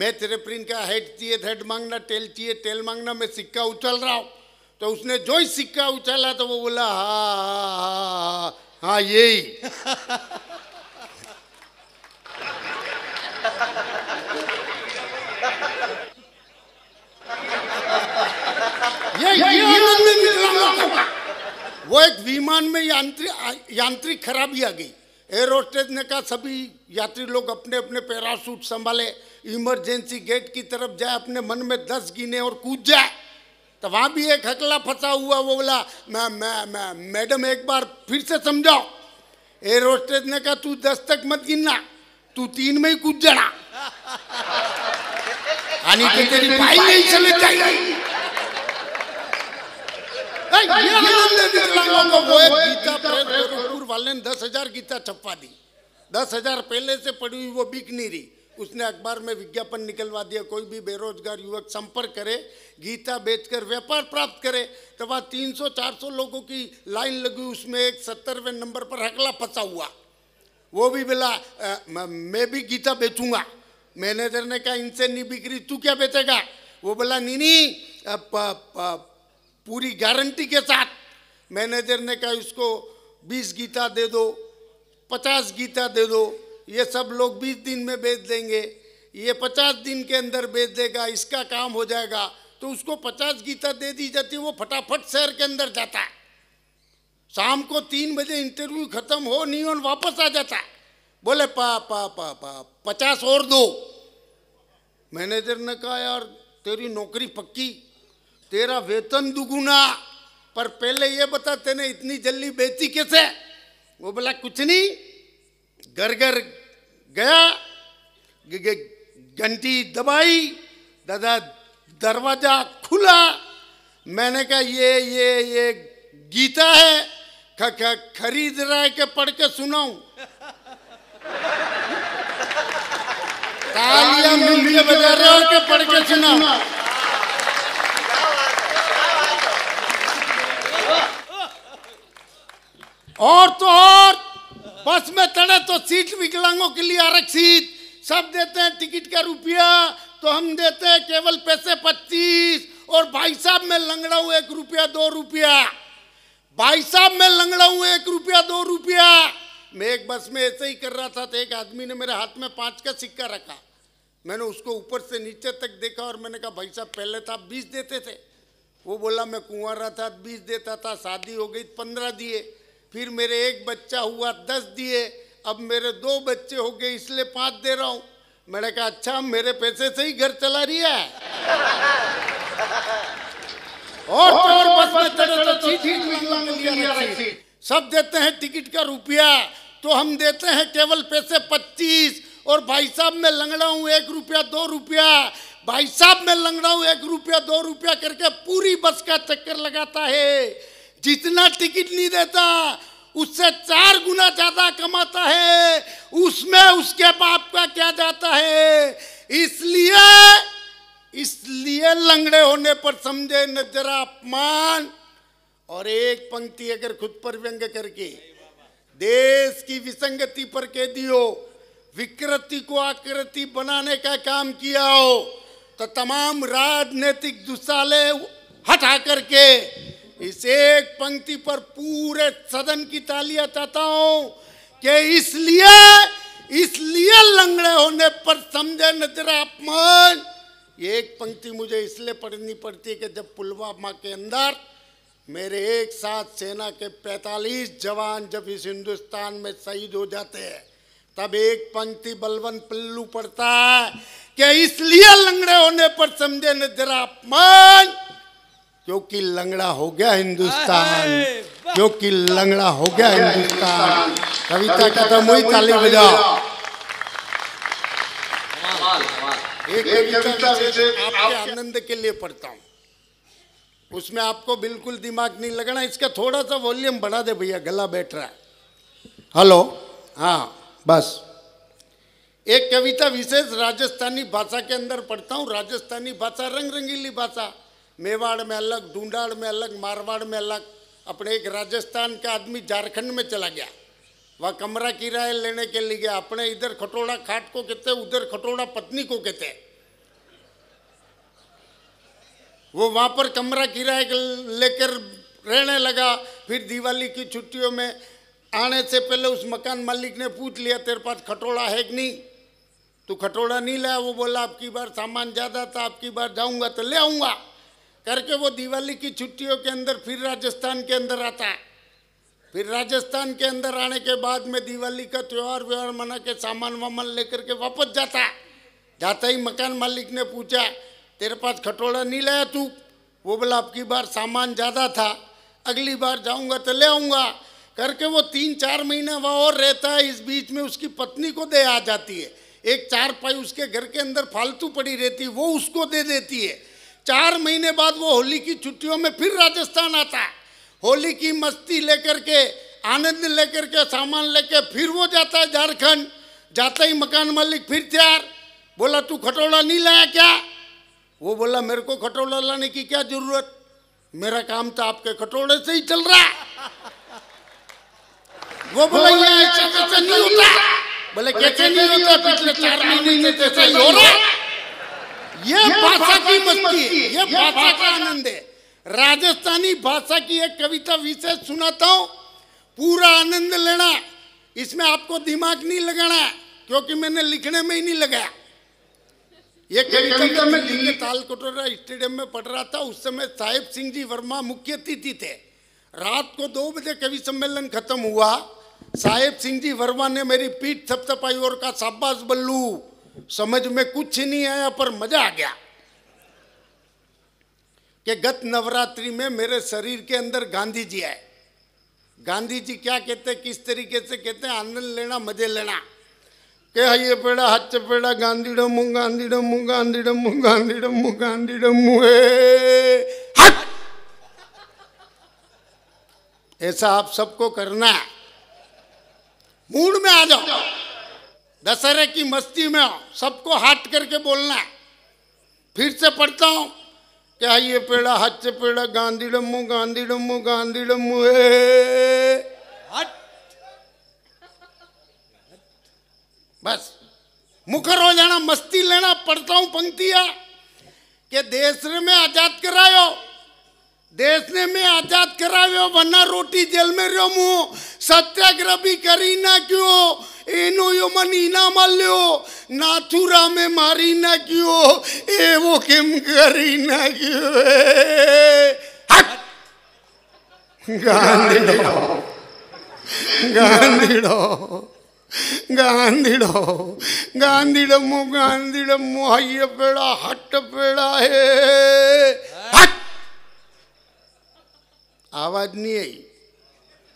मैं तेरे प्रिंट का हेड चाहिए हेड मांगना टेल चाहिए टेल मांगना मैं सिक्का उछल रहा हूँ तो उसने जो ही सिक्का उछाला तो वो बोला हा हाँ हाँ यही वो एक विमान में यांत्रिक यांत्रिक खराबी आ गई एयर होस्टेज ने कहा सभी यात्री लोग अपने अपने पैराशूट संभाले इमरजेंसी गेट की तरफ जाए अपने मन में दस गिने और कूद जाए तो वहां भी एक हकला फंसा हुआ वो बोला मैं मैं मैं मैडम एक बार फिर से समझाओ एयर होस्टेज ने कहा तू दस तक मत गिनना तू तीन में ही कूद जाना तेरी नहीं चले जाएगी वाले ने दस हजार गीता छपवा दी दस हजार पहले से पड़ी हुई वो बिक नहीं रही उसने अखबार में विज्ञापन निकलवा दिया कोई भी बेरोजगार युवक संपर्क करे गीता बेचकर व्यापार प्राप्त करे तो वहाँ 300-400 लोगों की लाइन लगी उसमें एक सत्तरवें नंबर पर हकला फंसा हुआ वो भी बोला मैं भी गीता बेचूंगा मैनेजर ने कहा इनसे नहीं बिक रही तू क्या बेचेगा वो बोला नहीं नहीं पूरी गारंटी के साथ मैनेजर ने कहा इसको बीस गीता दे दो पचास गीता दे दो ये सब लोग बीस दिन में बेच देंगे ये पचास दिन के अंदर बेच देगा इसका काम हो जाएगा तो उसको पचास गीता दे दी जाती है वो फटाफट शहर के अंदर जाता है शाम को तीन बजे इंटरव्यू खत्म हो नहीं और वापस आ जाता बोले पा पा पा पा पचास और दो मैनेजर ने कहा यार तेरी नौकरी पक्की तेरा वेतन दुगुना पर पहले ये बता तेने इतनी जल्दी बेची कैसे वो बोला कुछ नहीं घर घर गया घंटी दबाई दादा दरवाजा खुला मैंने कहा ये ये ये गीता है ख, ख, खरीद रहा है के पढ़ के सुनाऊं तालियां मिलके बजा रहे हो के पढ़ के सुनाऊं और तो और बस में चढ़े तो सीट विकलांगों के लिए आरक्षित सब देते हैं टिकट का रुपया तो हम देते हैं केवल पैसे पच्चीस और भाई साहब में लंगड़ा हूँ एक रुपया दो रुपया भाई साहब में लंगड़ा हूँ एक रुपया दो रुपया मैं एक बस में ऐसे ही कर रहा था तो एक आदमी ने मेरे हाथ में पांच का सिक्का रखा मैंने उसको ऊपर से नीचे तक देखा और मैंने कहा भाई साहब पहले था तो आप बीस देते थे वो बोला मैं रहा था बीस देता था शादी हो गई पंद्रह दिए फिर मेरे एक बच्चा हुआ दस दिए अब मेरे दो बच्चे हो गए इसलिए पांच दे रहा हूँ मैंने कहा अच्छा मेरे पैसे से ही घर चला रही है और तो और बस में तो सब देते हैं टिकट का रुपया तो हम देते हैं केवल पैसे पच्चीस और भाई साहब मैं लंगड़ा हूँ एक रुपया दो रुपया भाई साहब मैं लंगड़ा हूँ एक रुपया दो रुपया करके पूरी बस का चक्कर लगाता है जितना टिकट नहीं देता उससे चार गुना ज्यादा कमाता है उसमें उसके बाप का क्या जाता है इसलिए इसलिए लंगड़े होने पर समझे नजर अपमान और एक पंक्ति अगर खुद पर व्यंग करके देश की विसंगति पर कह दियो विकृति को आकृति बनाने का काम किया हो तो तमाम राजनीतिक दुशाले हटा करके इस एक पंक्ति पर पूरे सदन की तालियां चाहता हूं कि इसलिए इसलिए लंगड़े होने पर समझे न तेरा अपमान एक पंक्ति मुझे इसलिए पढ़नी पड़ती है कि जब पुलवामा के अंदर मेरे एक साथ सेना के 45 जवान जब इस हिंदुस्तान में शहीद हो जाते हैं तब एक पंक्ति बलवन पिल्लू पड़ता है कि इसलिए लंगड़े होने पर समझे न जरा अपमान क्योंकि लंगड़ा हो गया हिंदुस्तान क्योंकि लंगड़ा हो गया हिंदुस्तान कविता खत्म तो तो हुई ताली बजाओ एक कविता आपके आनंद के लिए पढ़ता हूँ उसमें आपको बिल्कुल दिमाग नहीं लगना इसका थोड़ा सा वॉल्यूम बढ़ा दे भैया गला बैठ रहा है हेलो हाँ बस एक कविता विशेष राजस्थानी भाषा के अंदर पढ़ता हूँ राजस्थानी भाषा रंग रंगीली भाषा मेवाड़ में अलग ढूंढाड़ में अलग मारवाड़ में अलग अपने एक राजस्थान का आदमी झारखंड में चला गया वहाँ कमरा किराया लेने के लिए गया अपने इधर खटोड़ा खाट को कहते उधर खटोड़ा पत्नी को कहते हैं वो वहां पर कमरा किराए लेकर रहने लगा फिर दिवाली की छुट्टियों में आने से पहले उस मकान मालिक ने पूछ लिया तेरे पास खटोड़ा है कि नहीं तू तो खटोड़ा नहीं लाया वो बोला आपकी बार सामान ज़्यादा था आपकी बार जाऊंगा तो ले आऊँगा करके वो दिवाली की छुट्टियों के अंदर फिर राजस्थान के अंदर आता है फिर राजस्थान के अंदर आने के बाद में दिवाली का त्यौहार व्यवहार मना के सामान वामान लेकर के वापस जाता है जाता ही मकान मालिक ने पूछा तेरे पास खटोड़ा नहीं लाया तू वो बोला आपकी बार सामान ज़्यादा था अगली बार जाऊँगा तो ले आऊँगा करके वो तीन चार महीना वह और रहता है इस बीच में उसकी पत्नी को दे आ जाती है एक चार पाई उसके घर के अंदर फालतू पड़ी रहती है वो उसको दे देती है चार महीने बाद वो होली की छुट्टियों में फिर राजस्थान आता है होली की मस्ती लेकर के आनंद लेकर के सामान लेकर फिर वो जाता है झारखंड जाता ही मकान मालिक फिर तैयार बोला तू खटोला नहीं लाया क्या वो बोला मेरे को खटोला लाने की क्या जरूरत मेरा काम तो आपके खटोले से ही चल रहा वो बोला ये ऐसा नहीं होता बोले कैसे नहीं होता पिछले चार महीने में कैसा तो ही हो रहा ये भाषा की मस्ती है ये भाषा का आनंद है राजस्थानी भाषा की एक कविता विशेष सुनाता हूँ पूरा आनंद लेना इसमें आपको दिमाग नहीं लगाना क्योंकि मैंने लिखने में ही नहीं लगाया ये कविता तो मैं दिल्ली कटोरा स्टेडियम में पढ़ रहा था उस समय साहेब सिंह जी वर्मा मुख्य अतिथि थे रात को दो बजे कवि सम्मेलन खत्म हुआ साहेब सिंह जी वर्मा ने मेरी पीठ थपथपाई और कहा शाबाश बल्लू समझ में कुछ नहीं आया पर मजा आ गया कि गत नवरात्रि में मेरे शरीर के अंदर गांधी जी आए गांधी जी क्या कहते किस तरीके से कहते हैं आनंद लेना मजे लेना के ये पेड़ा हच्च पेड़ा गांधी डमू गांधी डमू गांधी डमू गांधी डमू गांधी डमू ऐसा आप सबको करना है मूड में आ जाओ दशहरे की मस्ती में सबको हाट करके बोलना फिर से पढ़ता हूँ हाँ, क्या ये पेड़ा हच पेड़ा गांधी डम्मू गांधी डम्मू गांधी डम्मू हट बस मुखर हो जाना मस्ती लेना पढ़ता हूँ पंक्तियाँ के देश में आजाद करायो देश ने में आजाद करायो वरना रोटी जेल में रो मुँह सत्याग्रह भी करी ना क्यों एनो यो मनी ना मल्यो नाथुरा में मारी ना गयो ए वो किम करी ना गयो गांधीडो गांधीडो गांधीडो गांधीडो मो गांधीडो मो हाये पेड़ा हट पेड़ा है आवाज नहीं आई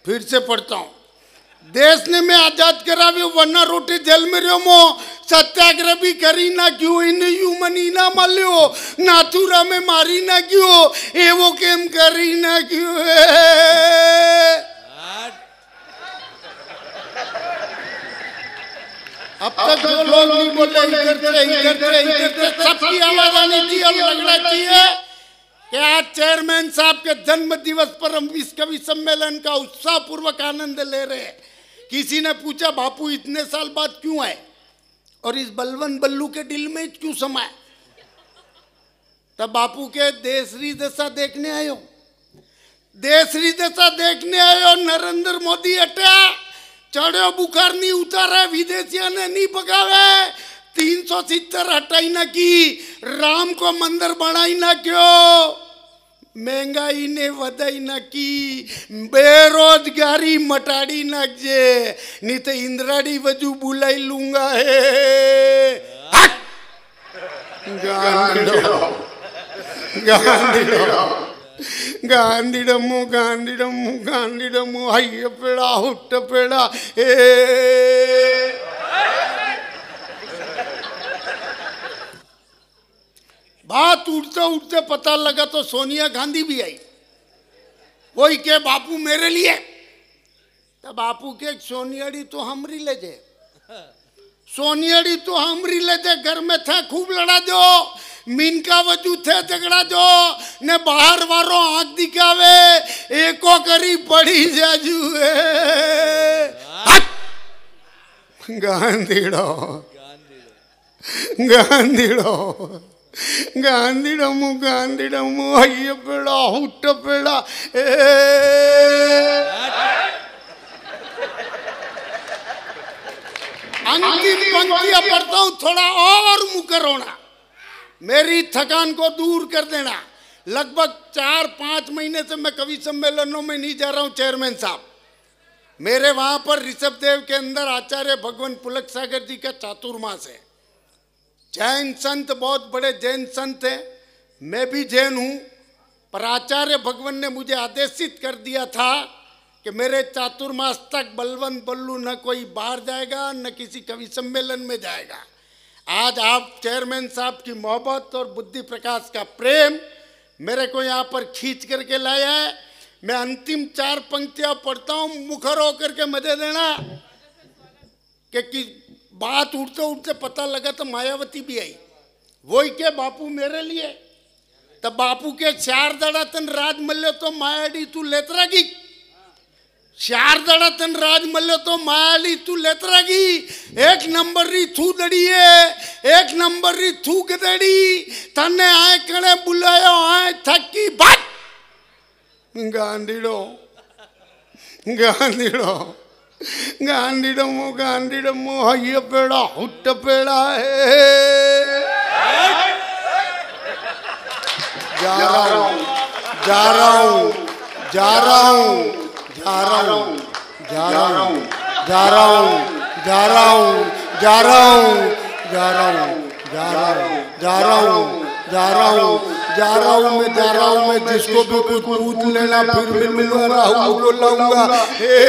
फिर से पढ़ता हूं દેશને મેં આઝાદ કરાવ્યો વરના રોટી જેલ મેં રહ્યો સત્યાગ્રહ બી ना मल्यो नाथुरा में मारी ना क्यों ये वो केम करी ना क्यों अब तक जो लोग नहीं बोले इधर से इधर से इधर से सबकी आवाज आनी चाहिए और लगना चाहिए कि आज चेयरमैन साहब के जन्म दिवस पर हम इस कवि सम्मेलन का उत्साह पूर्वक आनंद ले रहे हैं किसी ने पूछा बापू इतने साल बाद क्यों आए और इस बलवन बल्लू के दिल में क्यों समाए तब बापू के देशरी दशा देखने आयो देशरी दशा देखने आयो नरेंद्र मोदी हटा विदेशिया ने नहीं पकावे तीन सौ सितर हटाई ना की राम को मंदिर बनाई ना क्यों महंगाई ने वाई नाखी बेरोजगारी मटाड़ी नाखजे नहीं तो इंद्राड़ी बजू बुलाई लूंगा हे गांधी डमो गांधी डमो गांधी डमो आइए पेड़ा हुट पेड़ा ए बात उठते उठते पता लगा तो सोनिया गांधी भी आई वही के बापू मेरे लिए तब तो बापू के सोनियाड़ी तो हमरी ले जे सोनियाड़ी तो हमरी ले जे घर में थे खूब लड़ा दो मीन का वजू थे झगड़ा दो ने बाहर वालों आंख दिखावे एको करी पड़ी जाजू गांधीड़ो गांधीड़ो గాంధీడము గాంధీడము అయ్యపేడ హుట్టపేడ अंतिम पंक्तियां पढ़ता हूँ थोड़ा और होना मेरी थकान को दूर कर देना लगभग चार पांच महीने से मैं कवि सम्मेलनों में नहीं जा रहा हूँ चेयरमैन साहब मेरे वहां पर ऋषभ देव के अंदर आचार्य भगवान पुलक सागर जी का चातुर्मास है जैन संत बहुत बड़े जैन संत हैं मैं भी जैन हूँ पर आचार्य भगवान ने मुझे आदेशित कर दिया था कि मेरे चातुर्मास तक बलवंत बल्लू न कोई बाहर जाएगा न किसी कवि सम्मेलन में जाएगा आज आप चेयरमैन साहब की मोहब्बत और बुद्धि प्रकाश का प्रेम मेरे को यहाँ पर खींच करके लाया है मैं अंतिम चार पंक्तियाँ पढ़ता हूँ मुखर होकर के मजे देना कि बात उठते उठते पता लगा तो मायावती भी आई ही के बापू मेरे लिए तो बापू के चार दड़ा तन राज मल्ले तो मायाडी तू गी चार दड़ा तन राज मल्ले तो मायाली तू गी एक नंबर री थू है एक नंबर री थू गदड़ी तने आए कड़े बुलायो आए थकी बात गांधीड़ो गांधीड़ो गांडीडमो गांडीडमो पेड़ा ഗാന്ധിടമോ पेड़ा है जा रहा हूँ जा रहा हूँ जा रहा हूँ जा रहा हूँ जा रहा हूँ जा रहा हूँ जा रहा हूँ जा रहा हूँ जा रहा हूँ जा रहा हूँ जा रहा हूँ जा रहा हूँ जा रहा हूँ मैं जा रहा हूँ मैं जिसको भी कुछ पूछ लेना फिर भी मिलूंगा हूँ को हे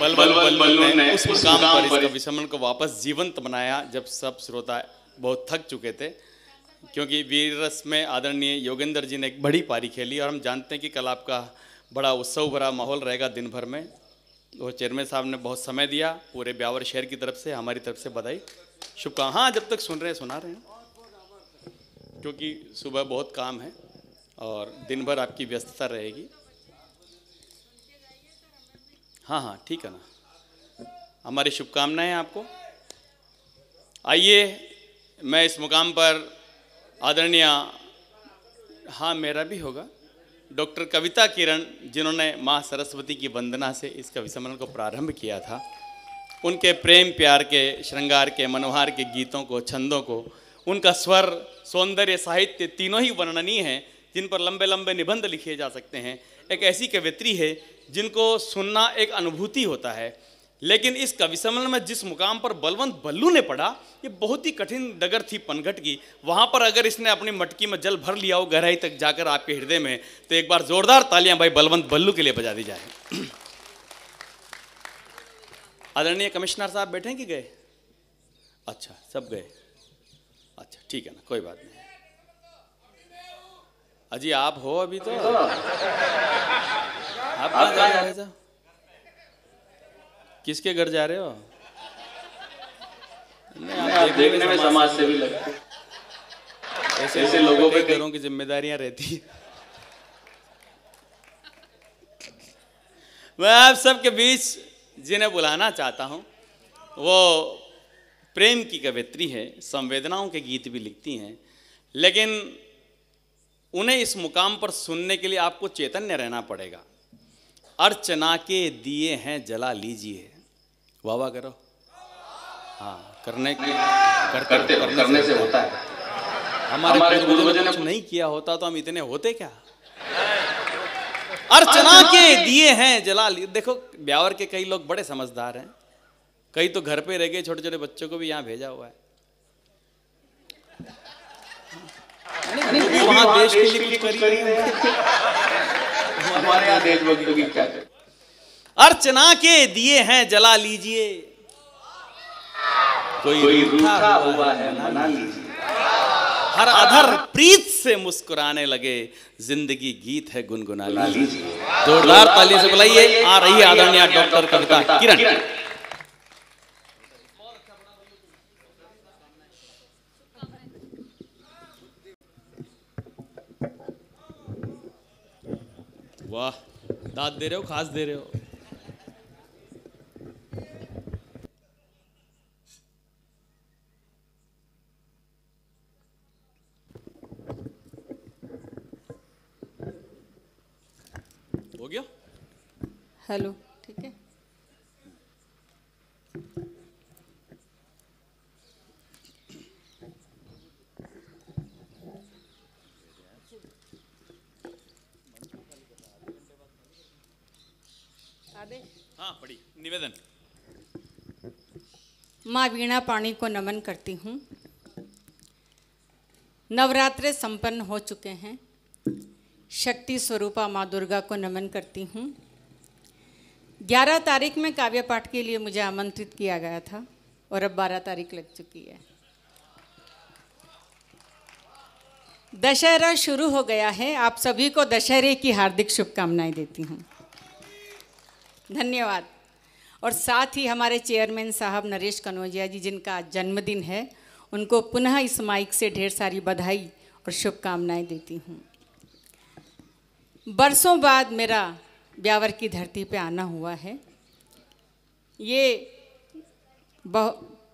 बल बल ने उस मुकाम पर इसका विसमन को वापस जीवंत बनाया जब सब श्रोता बहुत थक चुके थे क्योंकि वीर रस में आदरणीय योगेंद्र जी ने एक बड़ी पारी खेली और हम जानते हैं कि कल आपका बड़ा उत्सव भरा माहौल रहेगा दिन भर में वो चेयरमैन साहब ने बहुत समय दिया पूरे ब्यावर शहर की तरफ से हमारी तरफ से बधाई शुभकामना हाँ जब तक सुन रहे हैं सुना रहे हैं क्योंकि सुबह बहुत काम है और दिन भर आपकी व्यस्तता रहेगी हाँ हाँ ठीक है ना हमारी शुभकामनाएं आपको आइए मैं इस मुकाम पर आदरणीय हाँ मेरा भी होगा डॉक्टर कविता किरण जिन्होंने माँ सरस्वती की वंदना से इस कवि सम्मेलन को प्रारंभ किया था उनके प्रेम प्यार के श्रृंगार के मनोहार के गीतों को छंदों को उनका स्वर सौंदर्य साहित्य तीनों ही वर्णनीय हैं जिन पर लंबे लंबे निबंध लिखे जा सकते हैं एक ऐसी कवित्री है जिनको सुनना एक अनुभूति होता है लेकिन इस कवि सम्मेलन में जिस मुकाम पर बलवंत बल्लू ने पढ़ा ये बहुत ही कठिन डगर थी पनघट की वहाँ पर अगर इसने अपनी मटकी में जल भर लिया हो गहराई तक जाकर आपके हृदय में तो एक बार जोरदार तालियां भाई बलवंत बल्लू के लिए बजा दी जाए आदरणीय कमिश्नर साहब बैठे कि गए अच्छा सब गए अच्छा ठीक है ना कोई बात नहीं अजी आप हो अभी तो आप कहाँ जा रहे थे किसके घर जा रहे हो नहीं आप, देखने में समाज से भी लगते ऐसे ऐसे लोगों के घरों की जिम्मेदारियां रहती है मैं आप सबके बीच जिन्हें बुलाना चाहता हूं वो प्रेम की कवित्री है संवेदनाओं के गीत भी लिखती हैं लेकिन उन्हें इस मुकाम पर सुनने के लिए आपको चैतन्य रहना पड़ेगा अर्चना के दिए हैं जला लीजिए वाह वाह करो हाँ करने के कर, करते करने, करने से, से होता है हमारे गुरु ने नहीं किया होता तो हम इतने होते क्या अर्चना के दिए हैं जला देखो ब्यावर के कई लोग बड़े समझदार हैं कई तो घर पे रह गए छोटे छोटे बच्चों को भी यहाँ भेजा हुआ है अर्चना के दिए हैं जला लीजिए कोई, कोई रूठा हुआ है हर अधर प्रीत से मुस्कुराने लगे जिंदगी गीत है गुनगुना लीजिए जोरदार ताली से बुलाइए आ रही है आदरणीय डॉक्टर कविता किरण वाह दाद दे रहे हो खास दे रहे हो हो गया हेलो निवेदन माँ वीणा पाणी को नमन करती हूँ नवरात्र संपन्न हो चुके हैं शक्ति स्वरूपा माँ दुर्गा को नमन करती हूँ 11 तारीख में काव्य पाठ के लिए मुझे आमंत्रित किया गया था और अब 12 तारीख लग चुकी है दशहरा शुरू हो गया है आप सभी को दशहरे की हार्दिक शुभकामनाएं देती हूँ धन्यवाद और साथ ही हमारे चेयरमैन साहब नरेश कन्होजिया जी जिनका जन्मदिन है उनको पुनः इस माइक से ढेर सारी बधाई और शुभकामनाएं देती हूँ बरसों बाद मेरा ब्यावर की धरती पे आना हुआ है ये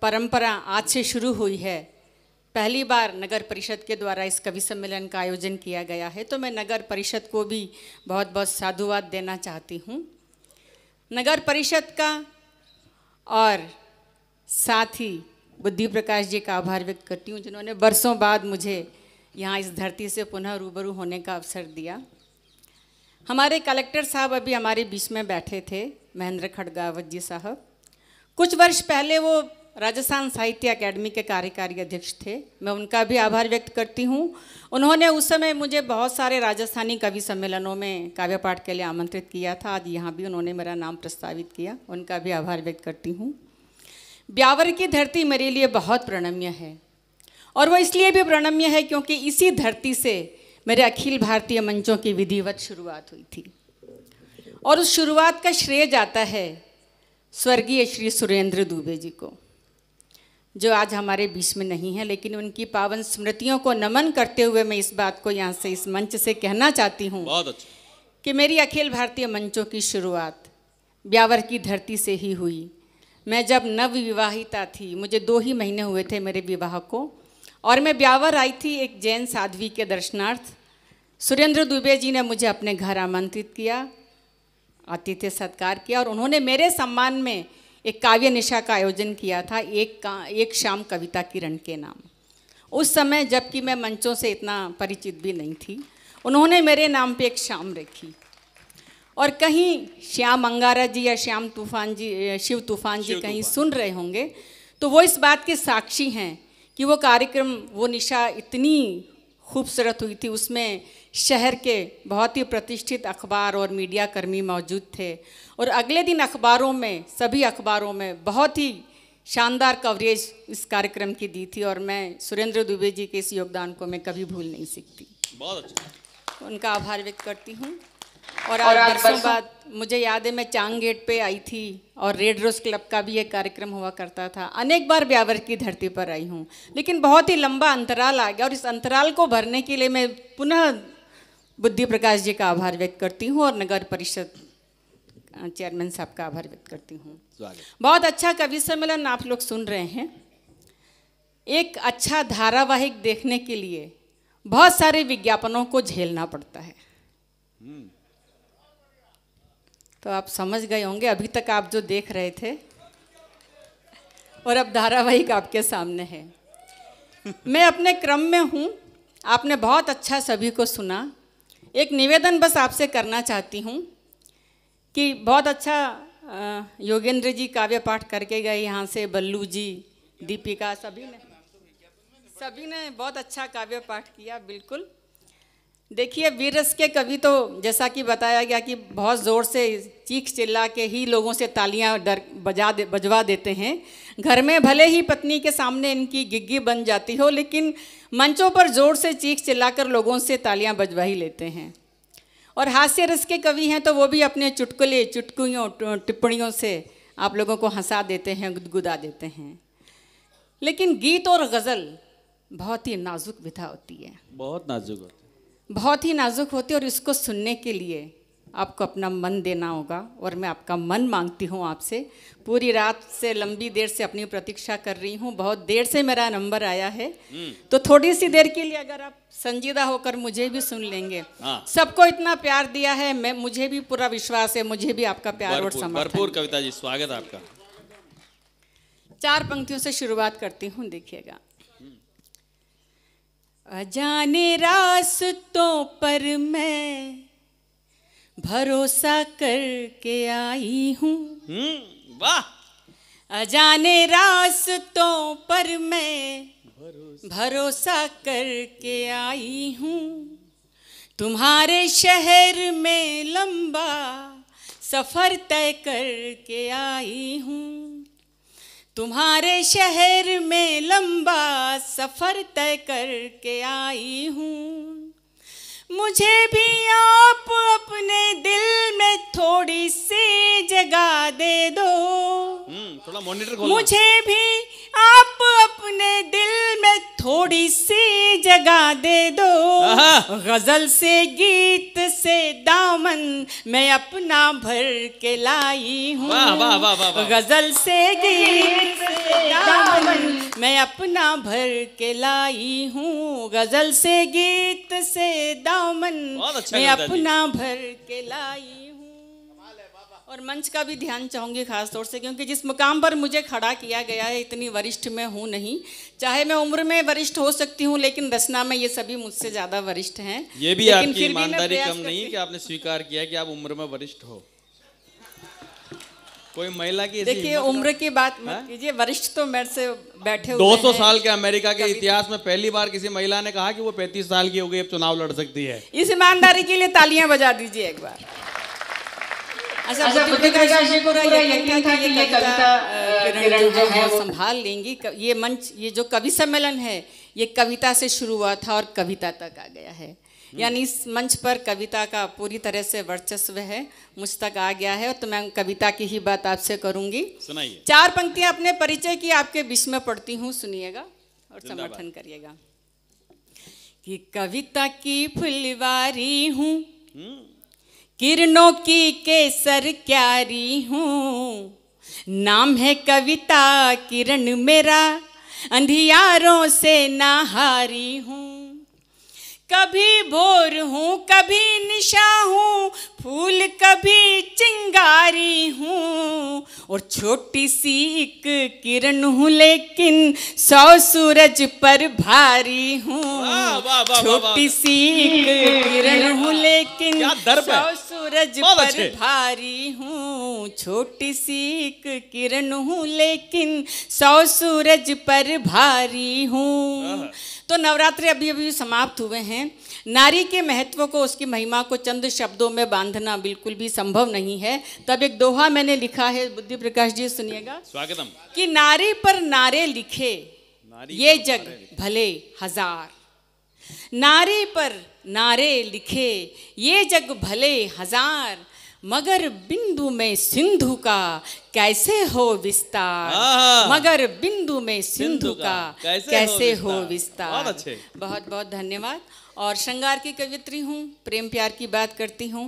परंपरा आज से शुरू हुई है पहली बार नगर परिषद के द्वारा इस कवि सम्मेलन का आयोजन किया गया है तो मैं नगर परिषद को भी बहुत बहुत साधुवाद देना चाहती हूँ नगर परिषद का और साथ ही बुद्धि प्रकाश जी का आभार व्यक्त करती हूँ जिन्होंने बरसों बाद मुझे यहाँ इस धरती से पुनः रूबरू होने का अवसर दिया हमारे कलेक्टर साहब अभी हमारे बीच में बैठे थे महेंद्र खड़गावत जी साहब कुछ वर्ष पहले वो राजस्थान साहित्य अकेडमी के कार्यकारी अध्यक्ष थे मैं उनका भी आभार व्यक्त करती हूँ उन्होंने उस समय मुझे बहुत सारे राजस्थानी कवि सम्मेलनों में काव्य पाठ के लिए आमंत्रित किया था आज यहाँ भी उन्होंने मेरा नाम प्रस्तावित किया उनका भी आभार व्यक्त करती हूँ ब्यावर की धरती मेरे लिए बहुत प्रणम्य है और वो इसलिए भी प्रणम्य है क्योंकि इसी धरती से मेरे अखिल भारतीय मंचों की विधिवत शुरुआत हुई थी और उस शुरुआत का श्रेय जाता है स्वर्गीय श्री सुरेंद्र दुबे जी को जो आज हमारे बीच में नहीं है लेकिन उनकी पावन स्मृतियों को नमन करते हुए मैं इस बात को यहाँ से इस मंच से कहना चाहती हूँ अच्छा। कि मेरी अखिल भारतीय मंचों की शुरुआत ब्यावर की धरती से ही हुई मैं जब नवविवाहिता थी मुझे दो ही महीने हुए थे मेरे विवाह को और मैं ब्यावर आई थी एक जैन साध्वी के दर्शनार्थ सुरेंद्र दुबे जी ने मुझे अपने घर आमंत्रित किया आतिथ्य सत्कार किया और उन्होंने मेरे सम्मान में एक काव्य निशा का आयोजन किया था एक का एक शाम कविता किरण के नाम उस समय जबकि मैं मंचों से इतना परिचित भी नहीं थी उन्होंने मेरे नाम पे एक शाम रखी और कहीं श्याम अंगारा जी या श्याम तूफान जी शिव तूफान जी कहीं सुन रहे होंगे तो वो इस बात के साक्षी हैं कि वो कार्यक्रम वो निशा इतनी खूबसूरत हुई थी उसमें शहर के बहुत ही प्रतिष्ठित अखबार और मीडिया कर्मी मौजूद थे और अगले दिन अखबारों में सभी अखबारों में बहुत ही शानदार कवरेज इस कार्यक्रम की दी थी और मैं सुरेंद्र दुबे जी के इस योगदान को मैं कभी भूल नहीं सकती बहुत अच्छा उनका आभार व्यक्त करती हूँ और आज बरसों बाद मुझे याद है मैं चांग गेट पे आई थी और रेड रोज क्लब का भी एक कार्यक्रम हुआ करता था अनेक बार ब्यावर की धरती पर आई हूँ लेकिन बहुत ही लंबा अंतराल आ गया और इस अंतराल को भरने के लिए मैं पुनः बुद्धि प्रकाश जी का आभार व्यक्त करती हूँ और नगर परिषद चेयरमैन साहब का आभार व्यक्त करती हूँ बहुत अच्छा कवि सम्मेलन आप लोग सुन रहे हैं एक अच्छा धारावाहिक देखने के लिए बहुत सारे विज्ञापनों को झेलना पड़ता है हम्म। तो आप समझ गए होंगे अभी तक आप जो देख रहे थे और अब धारावाहिक आपके सामने है मैं अपने क्रम में हूँ आपने बहुत अच्छा सभी को सुना एक निवेदन बस आपसे करना चाहती हूँ कि बहुत अच्छा योगेंद्र जी काव्य पाठ करके गए यहाँ से बल्लू जी दीपिका सभी ने सभी ने बहुत अच्छा काव्य पाठ किया बिल्कुल देखिए वीरस के कवि तो जैसा कि बताया गया कि बहुत ज़ोर से चीख चिल्ला के ही लोगों से तालियां डर बजा दे बजवा देते हैं घर में भले ही पत्नी के सामने इनकी गिग्गी बन जाती हो लेकिन मंचों पर जोर से चीख चिल्लाकर लोगों से तालियां बजवाही लेते हैं और हास्य रस के कवि हैं तो वो भी अपने चुटकुले चुटकुयों टिप्पणियों से आप लोगों को हंसा देते हैं गुदगुदा देते हैं लेकिन गीत और गज़ल बहुत ही नाजुक विधा होती है बहुत नाजुक होती है बहुत ही नाजुक होती है और इसको सुनने के लिए आपको अपना मन देना होगा और मैं आपका मन मांगती हूँ आपसे पूरी रात से लंबी देर से अपनी प्रतीक्षा कर रही हूँ बहुत देर से मेरा नंबर आया है हम्म। तो थोड़ी सी देर के लिए अगर आप संजीदा होकर मुझे भी सुन लेंगे हाँ। सबको इतना प्यार दिया है मैं मुझे भी पूरा विश्वास है मुझे भी आपका प्यार और समर्थन कविता जी स्वागत आपका चार पंक्तियों से शुरुआत करती हूँ देखिएगा अजाने रास्तों पर मैं भरोसा करके आई हूँ हम्म, वाह अजाने रास्तों पर मैं भरोसा करके आई हूँ तुम्हारे शहर में लंबा सफ़र तय करके आई हूँ तुम्हारे शहर में लंबा सफ़र तय करके आई हूँ मुझे भी आप अपने दिल में थोड़ी सी जगह दे दो हम्म, थोड़ा मॉनिटर मुझे भी आप अपने दिल में थोड़ी सी जगह दे दो गजल से गीत से दामन मैं अपना भर के लाई हूँ गजल से गीत से दामन अच्छा मैं अपना भर के लाई हूँ गजल से गीत से दामन मैं अपना भर के लाई और मंच का भी ध्यान चाहूँगी खास तौर से क्योंकि जिस मुकाम पर मुझे खड़ा किया गया है इतनी वरिष्ठ मैं हूँ नहीं चाहे मैं उम्र में वरिष्ठ हो सकती हूँ लेकिन रचना में ये सभी मुझसे ज़्यादा वरिष्ठ हैं ये भी आपकी ईमानदारी कम नहीं कि आपने स्वीकार किया कि आप उम्र में वरिष्ठ हो कोई महिला की देखिए उम्र की बात हाँ? कीजिए वरिष्ठ तो मेरे से बैठे सौ साल के अमेरिका के इतिहास में पहली बार किसी महिला ने कहा कि वो 35 साल की हो गई अब चुनाव लड़ सकती है इस ईमानदारी के लिए तालियां बजा दीजिए एक बार अच्छा, अच्छा बुद्धि यकीन था कि ये कविता किरण जो है संभाल लेंगी ये मंच ये जो कवि सम्मेलन है ये कविता से शुरू हुआ था और कविता तक आ गया है हम्म। यानी इस मंच पर कविता का पूरी तरह से वर्चस्व है मुझ तक आ गया है तो मैं कविता की ही बात आपसे करूंगी सुनाइए चार पंक्तियां अपने परिचय की आपके बीच में पढ़ती हूँ सुनिएगा और समर्थन करिएगा कि कविता की फुलवारी हूँ हम्म। किरणों की केसर क्यारी हूँ नाम है कविता किरण मेरा अंधियारों से नहारी हूँ कभी भोर हूँ कभी निशा हूँ फूल कभी चिंगारी हूँ और छोटी सी एक किरण हूँ लेकिन सौ सूरज पर भारी हूँ छोटी सी एक किरण हूँ लेकिन सौ सूरज पर भारी हूँ छोटी सी एक किरण हूँ लेकिन सौ सूरज पर भारी हूँ हाँ, हाँ। तो नवरात्रि अभी अभी समाप्त हुए हैं नारी के महत्व को उसकी महिमा को चंद शब्दों में बांधना बिल्कुल भी संभव नहीं है तब एक दोहा मैंने लिखा है बुद्धि प्रकाश जी सुनिएगा स्वागतम कि नारी पर नारे लिखे नारी ये जग भले हजार नारी पर नारे लिखे ये जग भले हजार मगर बिंदु में सिंधु का कैसे हो विस्तार मगर बिंदु में सिंधु का कैसे, कैसे हो विस्तार बहुत बहुत बहुत धन्यवाद और श्रृंगार की कवित्री हूँ प्रेम प्यार की बात करती हूँ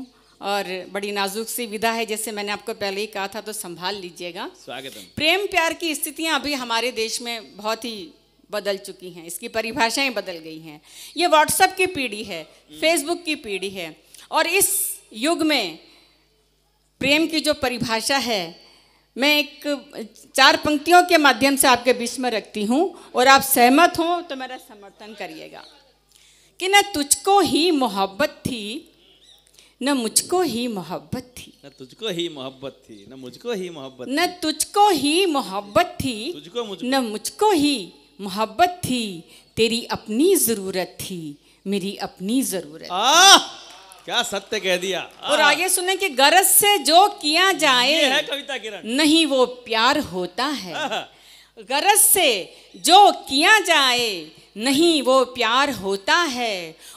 और बड़ी नाजुक सी विधा है जैसे मैंने आपको पहले ही कहा था तो संभाल लीजिएगा स्वागत प्रेम प्यार की स्थितियाँ अभी हमारे देश में बहुत ही बदल चुकी हैं इसकी परिभाषाएं बदल गई हैं ये व्हाट्सएप की पीढ़ी है फेसबुक हम्म। की पीढ़ी है और इस युग में प्रेम की जो परिभाषा है मैं एक चार पंक्तियों के माध्यम से आपके बीच में रखती हूँ और आप सहमत हो तो मेरा समर्थन करिएगा कि न तुझको ही मोहब्बत थी न मुझको ही मोहब्बत थी न तुझको ही मोहब्बत थी न मुझको ही मोहब्बत न तुझको ही मोहब्बत थी तुझको न मुझको ही मोहब्बत थी तेरी अपनी जरूरत थी मेरी अपनी जरूरत क्या सत्य कह दिया और हाँ। आगे सुने कि गरज से जो किया जाए ये है कविता किरण नहीं वो प्यार होता है हाँ, हाँ। गरज से जो किया जाए नहीं वो प्यार होता है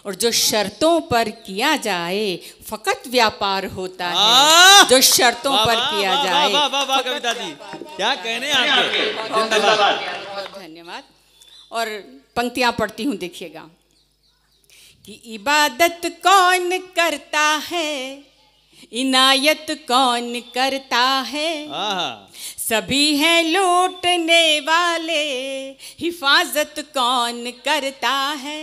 और जो शर्तों पर किया जाए फकत व्यापार होता है जो शर्तों पर किया जाए कविता जी क्या कहने आपके धन्यवाद और पंक्तियां पढ़ती हूँ देखिएगा कि इबादत कौन करता है इनायत कौन करता है सभी हैं लूटने वाले हिफाजत कौन करता है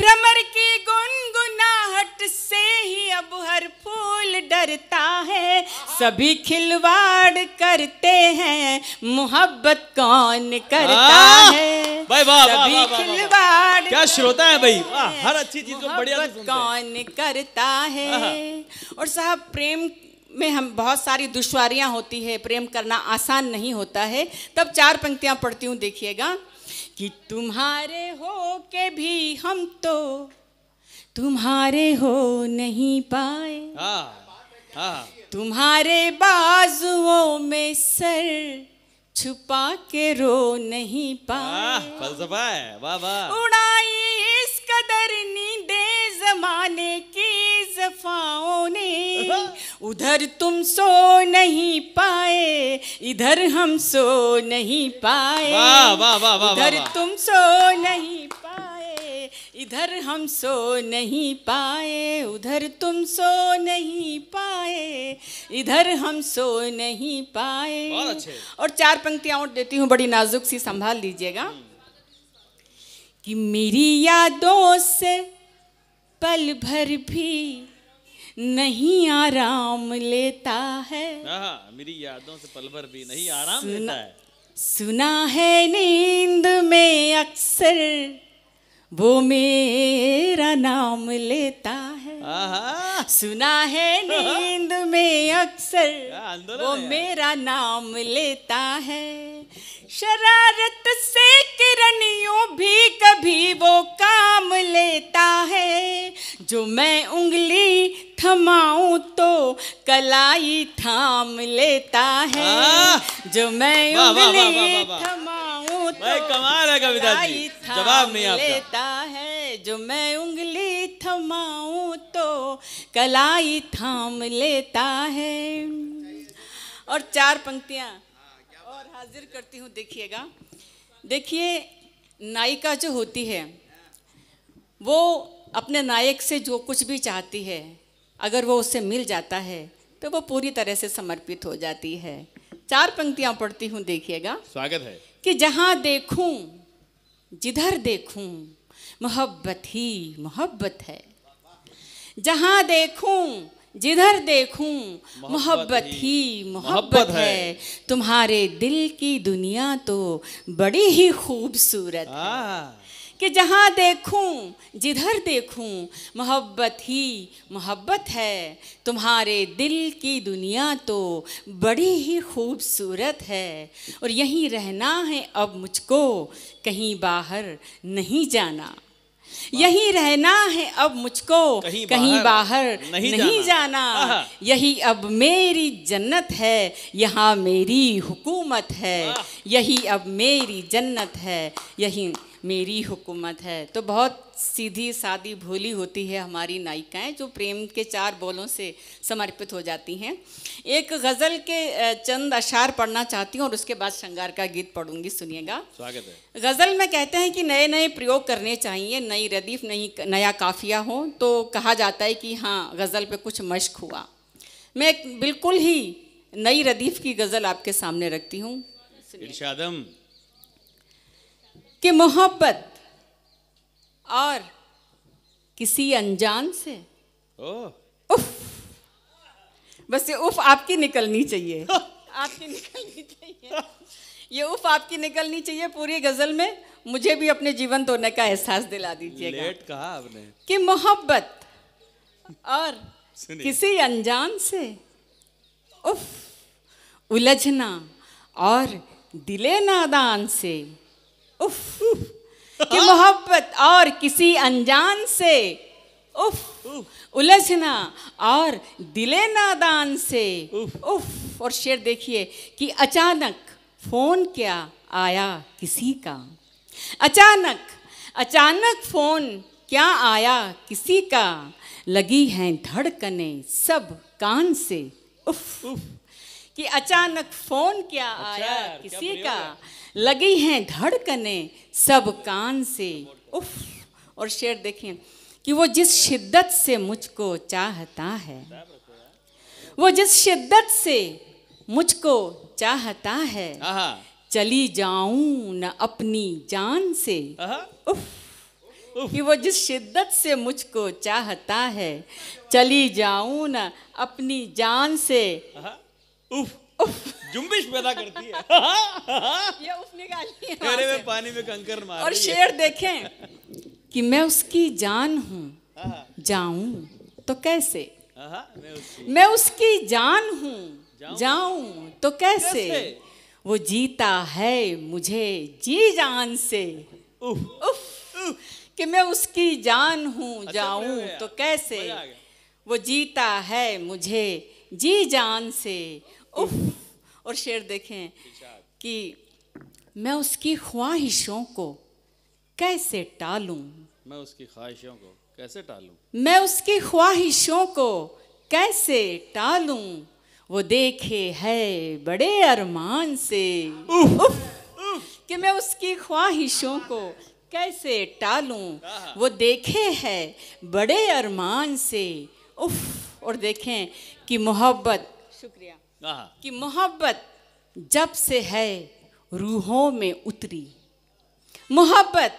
भ्रमर की गुनगुनाहट से ही अब हर फूल डरता है सभी खिलवाड़ करते हैं मोहब्बत कौन करता है भाई वाह सभी खिलवाड़ क्या श्रोता है भाई हर अच्छी चीज को बढ़िया कौन करता है हाँ, हाँ। और साहब प्रेम में हम बहुत सारी दुश्वारियाँ होती है प्रेम करना आसान नहीं होता है तब चार पंक्तियाँ पढ़ती हूँ देखिएगा कि तुम्हारे हो के भी हम तो तुम्हारे हो नहीं पाए आ, हाँ, आ, हाँ। तुम्हारे बाजुओं में सर छुपा के रो नहीं पाए है वाह वाह उड़ाई इस कदर नींदे जमाने की जफाओं ने उधर तुम सो नहीं पाए इधर हम सो नहीं पाए वाह वाह वाह वाह उधर तुम सो नहीं पाए इधर हम सो नहीं पाए उधर तुम सो नहीं पाए इधर हम सो नहीं पाए और चार पंक्तियां और देती हूँ बड़ी नाजुक सी संभाल लीजिएगा हम्म। कि मेरी यादों से पल भर भी नहीं आराम लेता है हाँ, हाँ, मेरी यादों से पल भर भी नहीं आराम लेता है सुना है नींद में अक्सर वो मेरा नाम लेता है सुना है नींद में अक्सर वो मेरा नाम लेता है शरारत से किरणियों भी कभी वो काम लेता है जो मैं उंगली थमाऊं तो कलाई थाम लेता है हाँ। जो मैं उंगली थमाऊं तो कमाल है कविता जी जवाब नहीं आपका लेता है जो मैं उंगली थमाऊं तो कलाई थाम लेता है और चार पंक्तियां और हाजिर करती हूँ देखिएगा देखिए नायिका जो होती है वो अपने नायक से जो कुछ भी चाहती है अगर वो उससे मिल जाता है तो वो पूरी तरह से समर्पित हो जाती है चार पंक्तियां पढ़ती हूँ देखिएगा स्वागत है कि जहाँ देखूँ जिधर देखूँ मोहब्बत ही मोहब्बत है जहाँ देखूँ जिधर देखूं मोहब्बत ही मोहब्बत है।, तुम्हारे दिल की दुनिया तो बड़ी ही खूबसूरत है कि जहाँ देखूं जिधर देखूं मोहब्बत ही मोहब्बत है तुम्हारे दिल की दुनिया तो बड़ी ही खूबसूरत है और यहीं रहना है अब मुझको कहीं बाहर नहीं जाना यही रहना है अब मुझको कहीं, कहीं बाहर नहीं, नहीं जाना, जाना। यही अब मेरी जन्नत है यहाँ मेरी हुकूमत है यही अब मेरी जन्नत है यही मेरी हुकूमत है तो बहुत सीधी सादी भोली होती है हमारी नायिकाएं जो प्रेम के चार बोलों से समर्पित हो जाती हैं एक गज़ल के चंद अशार पढ़ना चाहती हूँ और उसके बाद श्रृंगार का गीत पढ़ूंगी सुनिएगा स्वागत है गज़ल में कहते हैं कि नए नए प्रयोग करने चाहिए नई रदीफ नई नया काफिया हो तो कहा जाता है कि हाँ गज़ल पर कुछ मश्क हुआ मैं बिल्कुल ही नई रदीफ की गज़ल आपके सामने रखती हूँ इर्शादम कि मोहब्बत और किसी अनजान से उफ बस ये उफ आपकी निकलनी चाहिए आपकी निकलनी चाहिए ये उफ आपकी निकलनी चाहिए पूरी गजल में मुझे भी अपने जीवन धोने का एहसास दिला दीजिएगा लेट कहा आपने कि मोहब्बत और किसी अनजान से उफ उलझना और दिले नादान से उफ, कि मोहब्बत और किसी अनजान से उफ, उलझना और दिले नादान से उफ, उफ और शेर देखिए कि अचानक फोन क्या आया किसी का अचानक अचानक फोन क्या आया किसी का लगी हैं धड़कने सब कान से उफ, उफ कि अचानक फोन क्या अच्छा, आया किसी क्या का लगी हैं धड़कने सब कान से उफ और शेर देखिए कि वो जिस शिद्दत से मुझको चाहता है वो जिस शिद्दत से मुझको चाहता है चली जाऊं न अपनी जान से उफ कि वो जिस शिद्दत से मुझको चाहता है चली जाऊं न अपनी जान से उफ उफ जुम्बिश पैदा करती है ये उफ निकाली अरे में पानी में कंकर मार और शेर देखें कि मैं उसकी जान हूँ जाऊं तो कैसे मैं उसकी, मैं उसकी जान हूँ जाऊं तो कैसे? कैसे वो जीता है मुझे जी जान से उफ उफ, उफ। कि मैं उसकी जान हूँ अच्छा, जाऊं तो कैसे वो जीता है मुझे जी जान से उफ और शेर देखें कि मैं उसकी ख्वाहिशों को कैसे टालूं मैं उसकी ख्वाहिशों को कैसे टालूं मैं उसकी ख्वाहिशों को कैसे टालूं वो देखे है बड़े अरमान से उफ, उफ, कि मैं उसकी ख्वाहिशों को कैसे टालूं वो देखे है बड़े अरमान से उफ और देखें कि मोहब्बत शुक्रिया हाँ। कि मोहब्बत जब से है रूहों में उतरी मोहब्बत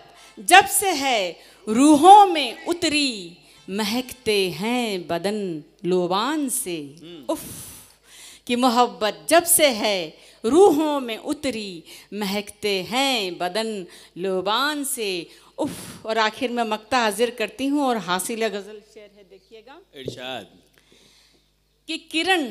जब से है रूहों में उतरी महकते हैं बदन लोबान से हम्म। उफ कि मोहब्बत जब से है रूहों में उतरी महकते हैं बदन लोबान से उफ और आखिर में मक्ता हाजिर करती हूँ और हासिल गज़ल शेर है देखिएगा इरशाद कि किरण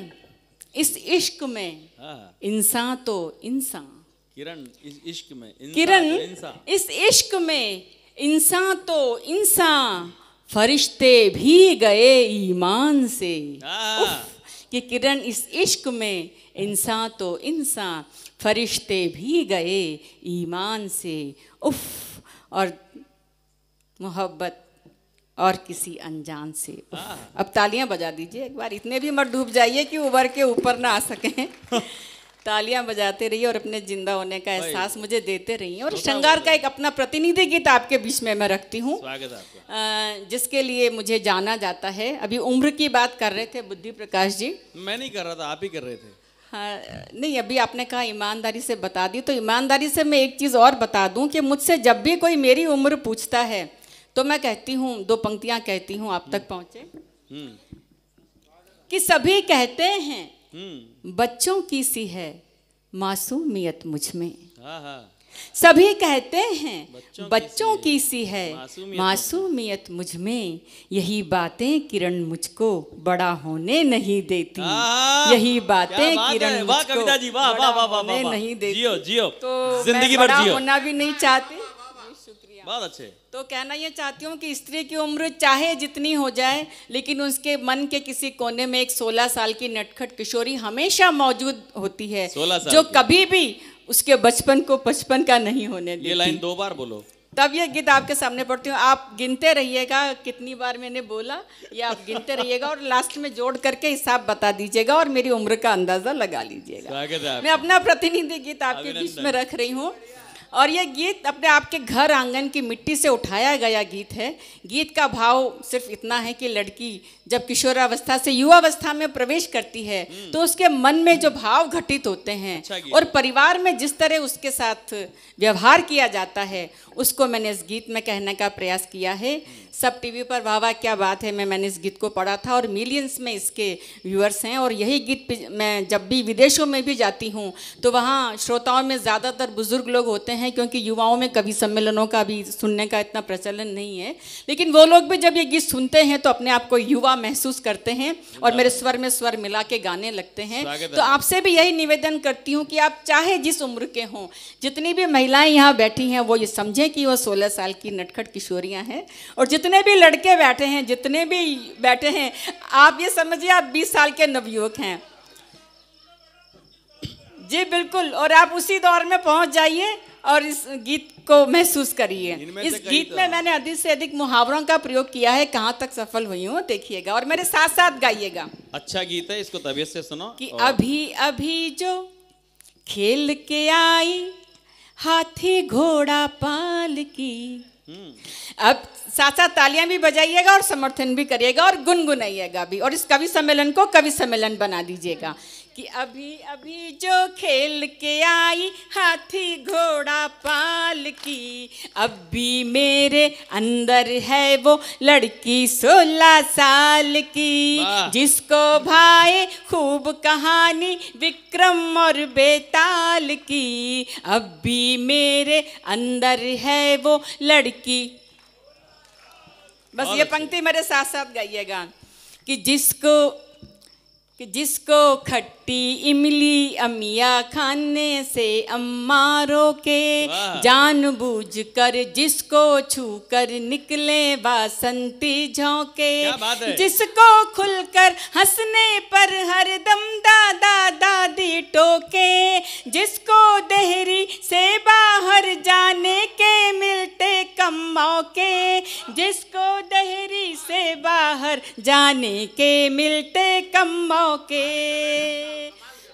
इस इश्क में हाँ। इंसान तो इंसान किरण इस इश्क में किरण तो इस इश्क में इंसान तो इंसान फरिश्ते भी गए ईमान से हाँ। कि किरण इस इश्क में इंसान तो इंसान फरिश्ते भी गए ईमान से उफ और मोहब्बत और किसी अनजान से हाँ। अब तालियां बजा दीजिए एक बार इतने भी मर डूब जाइए कि उबर के ऊपर ना आ सकें तालियां बजाते रहिए और अपने जिंदा होने का एहसास मुझे देते रहिए और श्रृंगार का एक अपना प्रतिनिधि गीत आपके बीच में मैं रखती हूँ जिसके लिए मुझे जाना जाता है अभी उम्र की बात कर रहे थे बुद्धि प्रकाश जी मैं नहीं कर रहा था आप ही कर रहे थे हाँ नहीं अभी आपने कहा ईमानदारी से बता दी तो ईमानदारी से मैं एक चीज़ और बता दूं कि मुझसे जब भी कोई मेरी उम्र पूछता है तो मैं कहती हूँ दो पंक्तियां कहती हूँ आप तक पहुंचे हम्म। कि सभी कहते हैं हम्म। बच्चों की सी है मासूमियत मुझ में हाँ, हाँ। सभी कहते हैं बच्चों, बच्चों की सी है मासूमियत मुझ में यही बातें किरण मुझको बड़ा होने नहीं देती हाँ, यही बातें किरण मुझको बड़ा होने नहीं देती तो जिंदगी भर जियो होना भी नहीं चाहती बहुत अच्छे तो कहना ये चाहती हूँ कि स्त्री की उम्र चाहे जितनी हो जाए लेकिन उसके मन के किसी कोने में एक 16 साल की नटखट किशोरी हमेशा मौजूद होती है जो कभी भी उसके बचपन को बचपन का नहीं होने ये लाइन दो बार बोलो तब ये गीत आपके सामने पढ़ती हूँ आप गिनते रहिएगा कितनी बार मैंने बोला ये आप गिनते रहिएगा और लास्ट में जोड़ करके हिसाब बता दीजिएगा और मेरी उम्र का अंदाजा लगा लीजिएगा मैं अपना प्रतिनिधि गीत आपके बीच में रख रही हूँ और यह गीत अपने आपके घर आंगन की मिट्टी से उठाया गया गीत है गीत का भाव सिर्फ इतना है कि लड़की जब किशोरावस्था से युवावस्था में प्रवेश करती है हम्म। तो उसके मन में जो भाव घटित होते हैं अच्छा और परिवार में जिस तरह उसके साथ व्यवहार किया जाता है उसको मैंने इस गीत में कहने का प्रयास किया है सब टीवी पर वाह वाह क्या बात है मैं मैंने इस गीत को पढ़ा था और मिलियंस में इसके व्यूअर्स हैं और यही गीत मैं जब भी विदेशों में भी जाती हूँ तो वहाँ श्रोताओं में ज़्यादातर बुज़ुर्ग लोग होते हैं क्योंकि युवाओं में कभी सम्मेलनों का भी सुनने का इतना प्रचलन नहीं है लेकिन वो लोग भी जब ये गीत सुनते हैं तो अपने आप को युवा महसूस करते हैं और मेरे स्वर में स्वर मिला के गाने लगते हैं तो आपसे भी यही निवेदन करती हूँ कि आप चाहे जिस उम्र के हों जितनी भी महिलाएँ यहाँ बैठी हैं वो ये समझें कि वो 16 साल की नटखट किशोरियां हैं और जितने भी लड़के बैठे हैं जितने भी बैठे हैं आप ये समझिए आप 20 साल के नवयुवक हैं जी बिल्कुल और आप उसी दौर में पहुंच जाइए और इस गीत को महसूस करिए इस गीत तो में मैंने अधिक से अधिक मुहावरों का प्रयोग किया है कहाँ तक सफल हुई हूँ देखिएगा और मेरे साथ साथ गाइएगा अच्छा गीत है इसको तबियत से सुनो कि और... अभी अभी जो खेल के आई हाथी घोड़ा पाल की हम्म। अब साथ साथ तालियां भी बजाइएगा और समर्थन भी करिएगा और गुनगुनाइएगा भी और इस कवि सम्मेलन को कवि सम्मेलन बना दीजिएगा कि अभी अभी जो खेल के आई हाथी घोड़ा पाल की अब भी मेरे अंदर है वो लड़की सोलह साल की जिसको भाई खूब कहानी विक्रम और बेताल की अब भी मेरे अंदर है वो लड़की बस ये पंक्ति मेरे साथ साथ गाइएगा कि जिसको कि जिसको खट्टी इमली अमिया खाने से अम्मा रोके जानबूझ कर जिसको छू कर निकले बासंती झोंके जिसको खुलकर हंसने पर हर दम दादा दादी टोके जिसको देहरी से बाहर जाने के मिलते कम मौके जिसको देहरी बाहर जाने के मिलते कम मौके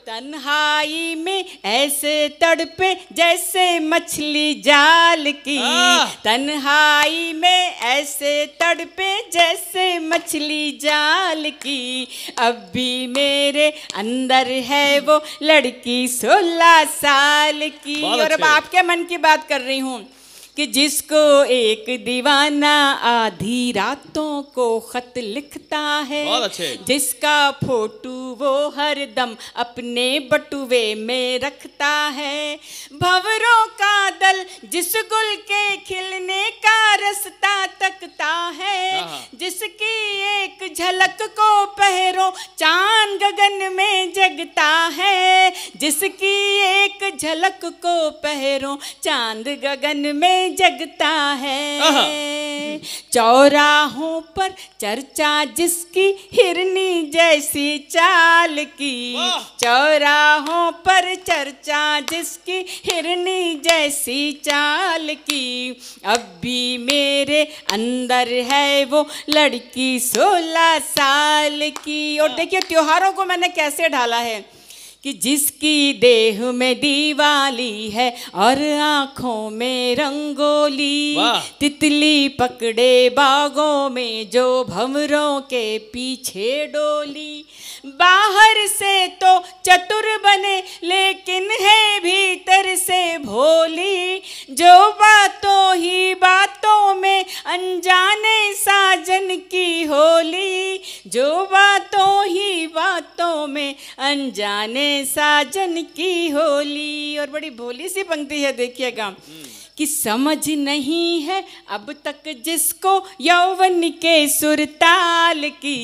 तन्हाई में ऐसे तड़पे जैसे मछली जाल की हाँ। तन्हाई में ऐसे तड़पे जैसे मछली जाल की अब भी मेरे अंदर है वो लड़की सोलह साल की और अब आपके मन की बात कर रही हूँ कि जिसको एक दीवाना आधी रातों को खत लिखता है जिसका फोटो वो हर दम अपने बटुए में रखता है भवरों का दल जिस गुल के खिलने का रस्ता तकता है हाँ। जिसकी एक झलक को पहरो चांद गगन में जगता है जिसकी एक झलक को पहरो चांद गगन में जगता है चौराहों पर चर्चा जिसकी हिरनी जैसी चाल की चौराहों पर चर्चा जिसकी हिरनी जैसी चाल की अब भी मेरे अंदर है वो लड़की सोलह साल की और हाँ। देखिए त्योहारों को मैंने कैसे ढाला है कि जिसकी देह में दीवाली है और आंखों में रंगोली तितली पकड़े बागों में जो भंवरों के पीछे डोली बाहर से तो चतुर बने लेकिन है भीतर से भोली जो बातों ही बातों में अनजाने साजन की होली जो बातों ही बातों में अनजाने साजन की होली और बड़ी भोली सी पंक्ति है देखिएगा हम्म। कि समझ नहीं है अब तक जिसको यौवन के सुरताल की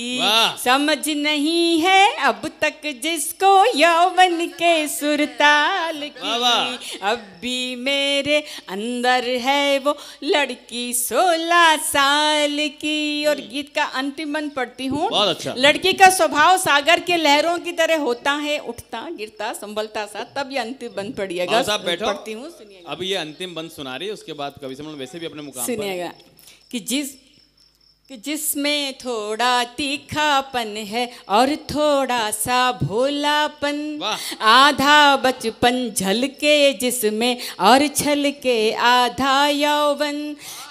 समझ नहीं है अब तक जिसको यौवन के सुरताल की अब भी मेरे अंदर है वो लड़की सोलह साल की और हम्म। गीत का अंतिम मन पढ़ती हूँ अच्छा। लड़की का स्वभाव सागर के लहरों की तरह होता है उठता गिरता संभलता सा तब ये अंतिम बंद पढ़िएगा हाँ, पढ़ती हूँ अब ये अंतिम बंद सुना रही है उसके बाद कवि सम्मेलन वैसे भी अपने मुकाम सुनिएगा कि जिस कि जिसमें थोड़ा तीखापन है और थोड़ा सा भोलापन आधा बचपन झलके जिसमें और छलके आधा यौवन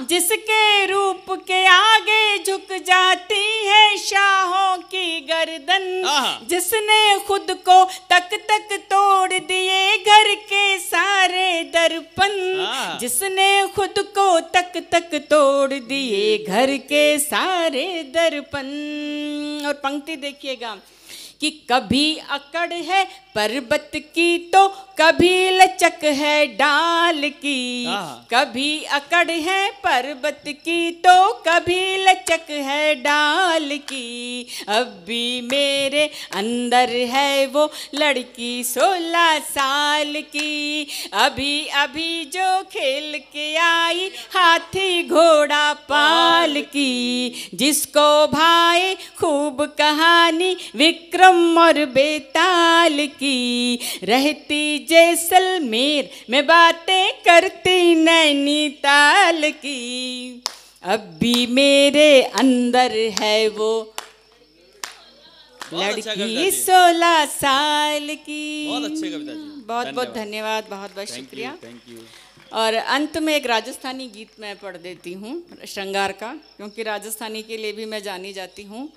जिसके रूप के आगे झुक जाती है शाहों की गर्दन जिसने खुद को तक तक तोड़ दिए घर के सारे दर्पण हाँ। जिसने खुद को तक तक तोड़ दिए घर के सारे दर्पण और पंक्ति देखिएगा कि कभी अकड़ है पर्वत की तो कभी लचक है डाल की हाँ। कभी अकड़ है पर्वत की तो कभी लचक है डाल की अब भी मेरे अंदर है वो लड़की सोलह साल की अभी अभी जो खेल के आई हाथी घोड़ा पाल की जिसको भाई खूब कहानी विक्रम करम और बेताल की रहती जैसलमेर में बातें करती नैनीताल की अब भी मेरे अंदर है वो अच्छा लड़की सोलह साल की बहुत अच्छा कविता जी बहुत बहुत धन्यवाद बहुत बहुत शुक्रिया और अंत में एक राजस्थानी गीत मैं पढ़ देती हूँ श्रृंगार का क्योंकि राजस्थानी के लिए भी मैं जानी जाती हूँ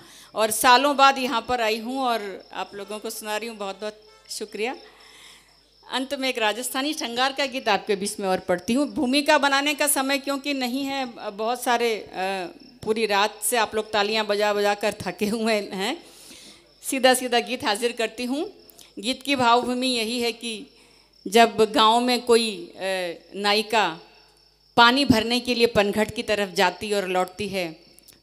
और सालों बाद यहाँ पर आई हूँ और आप लोगों को सुना रही हूँ बहुत बहुत शुक्रिया अंत में एक राजस्थानी श्रृंगार का गीत आपके बीच में और पढ़ती हूँ भूमिका बनाने का समय क्योंकि नहीं है बहुत सारे पूरी रात से आप लोग तालियाँ बजा बजा कर थके हुए हैं सीधा सीधा गीत हाजिर करती हूँ गीत की भावभूमि यही है कि जब गांव में कोई नायिका पानी भरने के लिए पनघट की तरफ जाती और लौटती है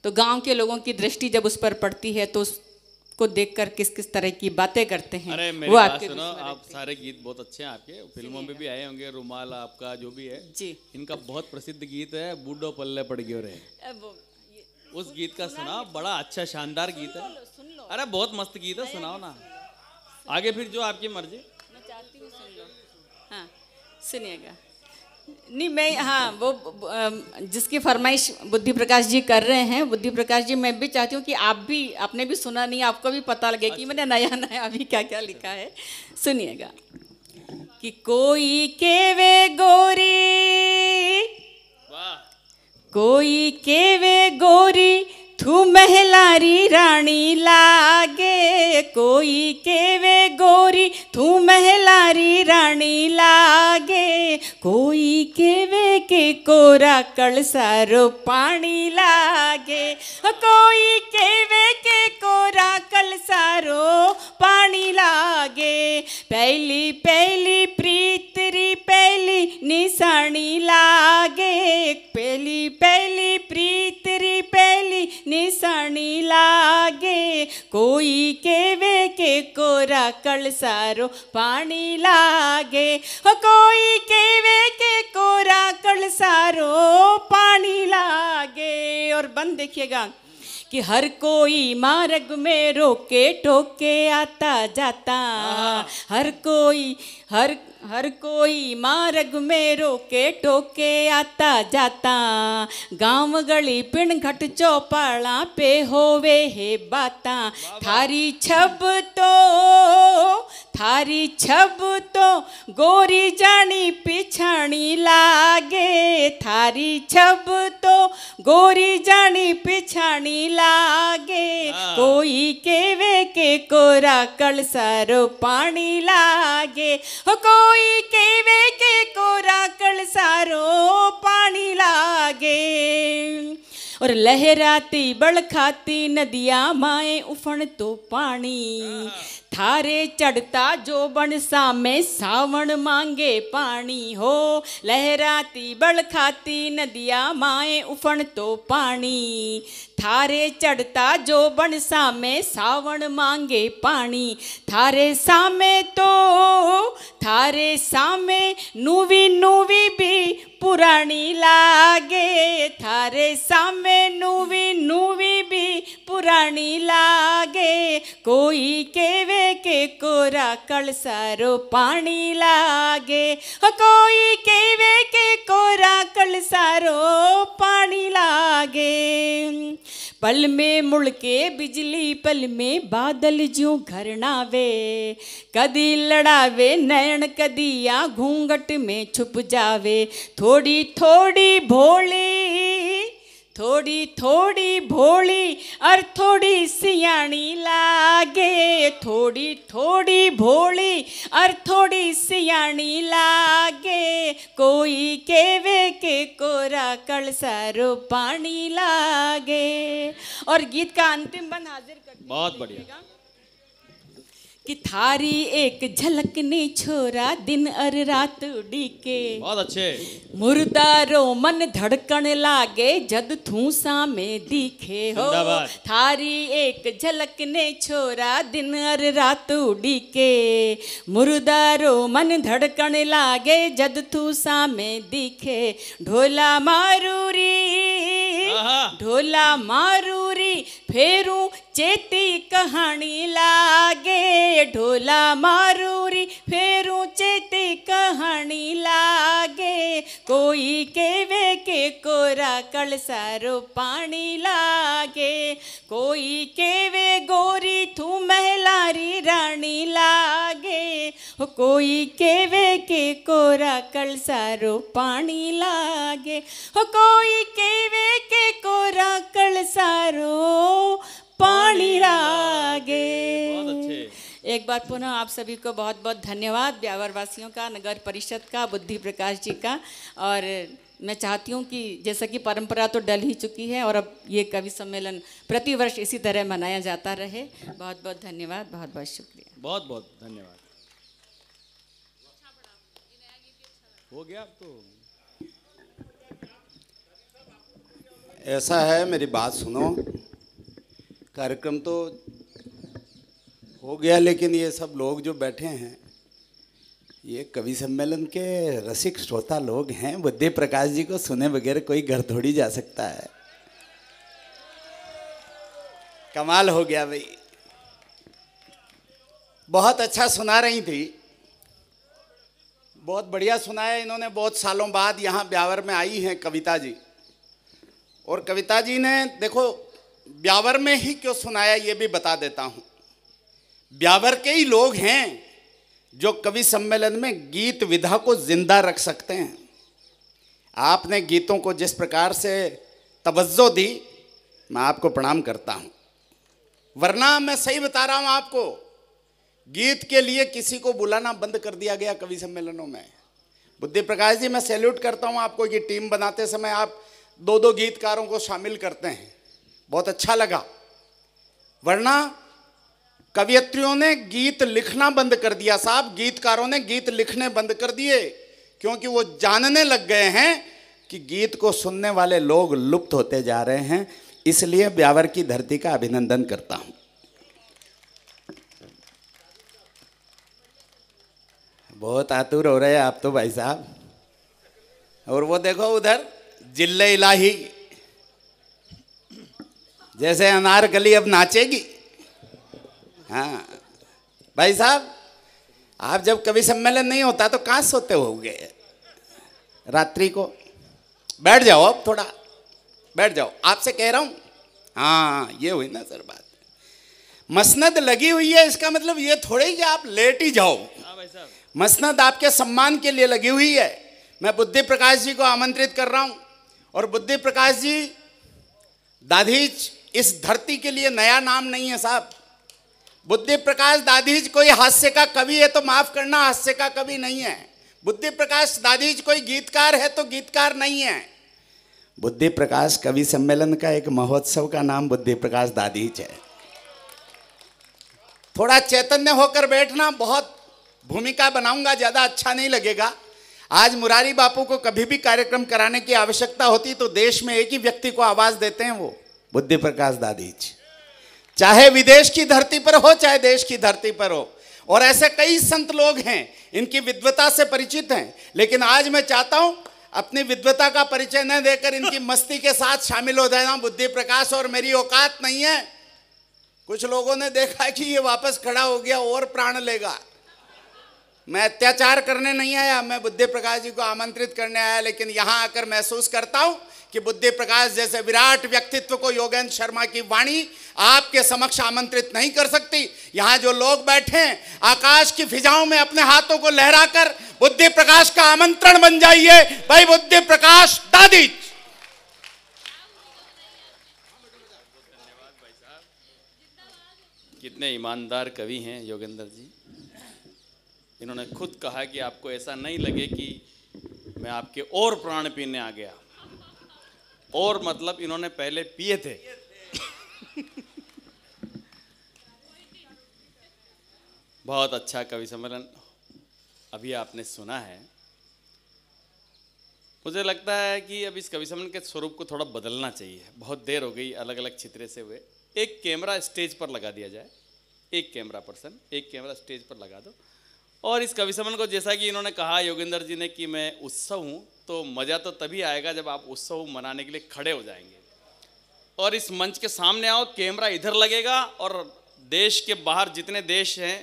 तो गांव के लोगों की दृष्टि जब उस पर पड़ती है तो उसको देखकर किस किस तरह की बातें करते हैं अरे मेरे वो आपके सुनो आप सारे गीत बहुत अच्छे हैं आपके फिल्मों में भी आए होंगे रुमाल आपका जो भी है जी इनका बहुत प्रसिद्ध गीत है बूढ़ो पल्ले पड़ गयो रहे उस गीत का सुना बड़ा अच्छा शानदार गीत है अरे बहुत मस्त गीत है सुनाओ ना आगे फिर जो आपकी मर्जी मैं चाहती हूँ सुन लो सुनिएगा नहीं मैं हाँ वो जिसकी फरमाइश बुद्धि प्रकाश जी कर रहे हैं बुद्धि प्रकाश जी मैं भी चाहती हूँ कि आप भी आपने भी सुना नहीं आपको भी पता लगे कि अच्छा। मैंने नया नया अभी क्या क्या लिखा है सुनिएगा कि कोई केवे गोरी कोई केवे गोरी तू महलारी रानी लागे कोई केवे गोरी तू महलारी रानी लागे कोई केवे के कोरा कलसारो पानी लागे कोई केवे के कोरा कलसारो पानी लागे पहली पहली प्रीत री पहली निशानी लागे पहली पहली प्रीत री पहली निसणी लागे कोई केवे के कोरा कल सारो पानी लागे हो कोई वे के कोरा कल सारो पानी लागे और बंद देखिएगा कि हर कोई मार्ग में रोके टोके आता जाता हाँ। हर कोई हर हर कोई मारग में रोके टोके आता जाता गांव गली पिण घट चौपाला पे होवे हे बाता थारी छब तो थारी छब तो गोरी जानी पिछाणी लागे थारी छब तो गोरी जानी पिछाणी लागे हाँ। कोई केवे के कोरा कल सारो पानी लागे हो को कोई केवे के कोरा कल सारो पानी लागे और लहराती बड़खाती नदिया माए उफण तो पानी थारे चढ़ता जो बन सामे सावण मांगे पानी हो लहराती बड़खाती नदिया माए उफण तो पानी थारे चढ़ता जो बन सामे सावण मांगे पानी थारे सामे तो थारे सामे नूवी नूवी भी पुरानी लागे थारे सामने नूवी नूवी भी पुरानी लागे कोई केवे के कोरा कल सारो पानी लागे कोई केवे के कोरा कल सारो पानी लागे पल में मुड़के बिजली पल में बादल ज्यों घरनावे कदी लड़ावे नयन या घूंघट में छुप जावे थोड़ी थोड़ी भोली थोड़ी थोड़ी भोली और थोड़ी सियाणी लागे थोड़ी थोड़ी भोली और थोड़ी सियाणी लागे कोई केवे के कोरा कल सारो पानी लागे और गीत का अंतिम बन हाजिर कर बहुत बढ़िया कि थारी एक झलक ने छोरा दिन अर रात उड़ी के बहुत अच्छे मुर्दारो मन धड़कन लागे जद थू में दिखे हो थारी एक झलक ने छोरा दिन अर रात उड़ी के मुर्दा धड़कन लागे जद थूसा में दिखे ढोला मारूरी ढोला मारूरी फेरू चेती कहानी लागे ढोला मारूरी फेरू चेती कहानी लागे कोई केवे के कोरा कल सारो पानी लागे कोई केवे गोरी थू महलारी रानी लागे कोई केवे के कोरा कल सारो पानी लागे कोई केवे एक बार पुनः आप सभी को बहुत बहुत धन्यवाद ब्यावर वासियों का नगर परिषद का बुद्धि प्रकाश जी का और मैं चाहती हूँ कि जैसा कि परंपरा तो डल ही चुकी है और अब ये कवि सम्मेलन प्रतिवर्ष इसी तरह मनाया जाता रहे बहुत बहुत धन्यवाद बहुत बहुत शुक्रिया बहुत बहुत धन्यवाद हो गया आपको तो। ऐसा है मेरी बात सुनो कार्यक्रम तो हो गया लेकिन ये सब लोग जो बैठे हैं ये कवि सम्मेलन के रसिक श्रोता लोग हैं बुद्धि प्रकाश जी को सुने बगैर कोई घर थोड़ी जा सकता है कमाल हो गया भाई बहुत अच्छा सुना रही थी बहुत बढ़िया सुनाया इन्होंने बहुत सालों बाद यहाँ ब्यावर में आई हैं कविता जी और कविता जी ने देखो ब्यावर में ही क्यों सुनाया ये भी बता देता हूँ ब्यावर के ही लोग हैं जो कवि सम्मेलन में गीत विधा को जिंदा रख सकते हैं आपने गीतों को जिस प्रकार से तवज्जो दी मैं आपको प्रणाम करता हूं वरना मैं सही बता रहा हूं आपको गीत के लिए किसी को बुलाना बंद कर दिया गया कवि सम्मेलनों में बुद्धि प्रकाश जी मैं सैल्यूट करता हूं आपको कि टीम बनाते समय आप दो दो गीतकारों को शामिल करते हैं बहुत अच्छा लगा वरना कवियत्रियों ने गीत लिखना बंद कर दिया साहब गीतकारों ने गीत लिखने बंद कर दिए क्योंकि वो जानने लग गए हैं कि गीत को सुनने वाले लोग लुप्त होते जा रहे हैं इसलिए ब्यावर की धरती का अभिनंदन करता हूं बहुत आतुर हो रहे हैं आप तो भाई साहब और वो देखो उधर जिल्ले इलाही जैसे अनारकली अब नाचेगी हाँ भाई साहब आप जब कवि सम्मेलन नहीं होता तो कहाँ सोते होगे रात्रि को बैठ जाओ अब थोड़ा बैठ जाओ आपसे कह रहा हूँ हाँ ये हुई ना सर बात मसनद लगी हुई है इसका मतलब ये थोड़े ही आप लेट ही जाओ हाँ मसनद आपके सम्मान के लिए लगी हुई है मैं बुद्धि प्रकाश जी को आमंत्रित कर रहा हूँ और बुद्धि प्रकाश जी दाधीच इस धरती के लिए नया नाम नहीं है साहब बुद्धि प्रकाश दादीज कोई हास्य का कवि है तो माफ करना हास्य का कवि नहीं है बुद्धि प्रकाश दादीज कोई गीतकार है तो गीतकार नहीं है बुद्धि प्रकाश कवि सम्मेलन का एक महोत्सव का नाम बुद्धि प्रकाश दादीज है थोड़ा चैतन्य होकर बैठना बहुत भूमिका बनाऊंगा ज्यादा अच्छा नहीं लगेगा आज मुरारी बापू को कभी भी कार्यक्रम कराने की आवश्यकता होती तो देश में एक ही व्यक्ति को आवाज देते हैं वो बुद्धि प्रकाश दादीज चाहे विदेश की धरती पर हो चाहे देश की धरती पर हो और ऐसे कई संत लोग हैं इनकी विद्वता से परिचित हैं लेकिन आज मैं चाहता हूं अपनी विद्वता का परिचय न देकर इनकी मस्ती के साथ शामिल हो जाना बुद्धि प्रकाश और मेरी औकात नहीं है कुछ लोगों ने देखा कि ये वापस खड़ा हो गया और प्राण लेगा मैं अत्याचार करने नहीं आया मैं बुद्धि प्रकाश जी को आमंत्रित करने आया लेकिन यहाँ आकर महसूस करता हूँ कि बुद्धि प्रकाश जैसे विराट व्यक्तित्व को योगेंद्र शर्मा की वाणी आपके समक्ष आमंत्रित नहीं कर सकती यहाँ जो लोग बैठे हैं आकाश की फिजाओं में अपने हाथों को लहराकर बुद्धि प्रकाश का आमंत्रण बन जाइए भाई बुद्धि प्रकाश दादी कितने ईमानदार कवि हैं योगेंद्र जी इन्होंने खुद कहा कि आपको ऐसा नहीं लगे कि मैं आपके और प्राण पीने आ गया और मतलब इन्होंने पहले पिए थे बहुत अच्छा कवि सम्मेलन अभी आपने सुना है मुझे लगता है कि अब इस कवि सम्मेलन के स्वरूप को थोड़ा बदलना चाहिए बहुत देर हो गई अलग अलग चित्रे से हुए एक कैमरा स्टेज पर लगा दिया जाए एक कैमरा पर्सन एक कैमरा स्टेज पर लगा दो और इस कवि सम्मेलन को जैसा कि इन्होंने कहा योगेंद्र जी ने कि मैं उत्सव हूँ तो मज़ा तो तभी आएगा जब आप उत्सव मनाने के लिए खड़े हो जाएंगे और इस मंच के सामने आओ कैमरा इधर लगेगा और देश के बाहर जितने देश हैं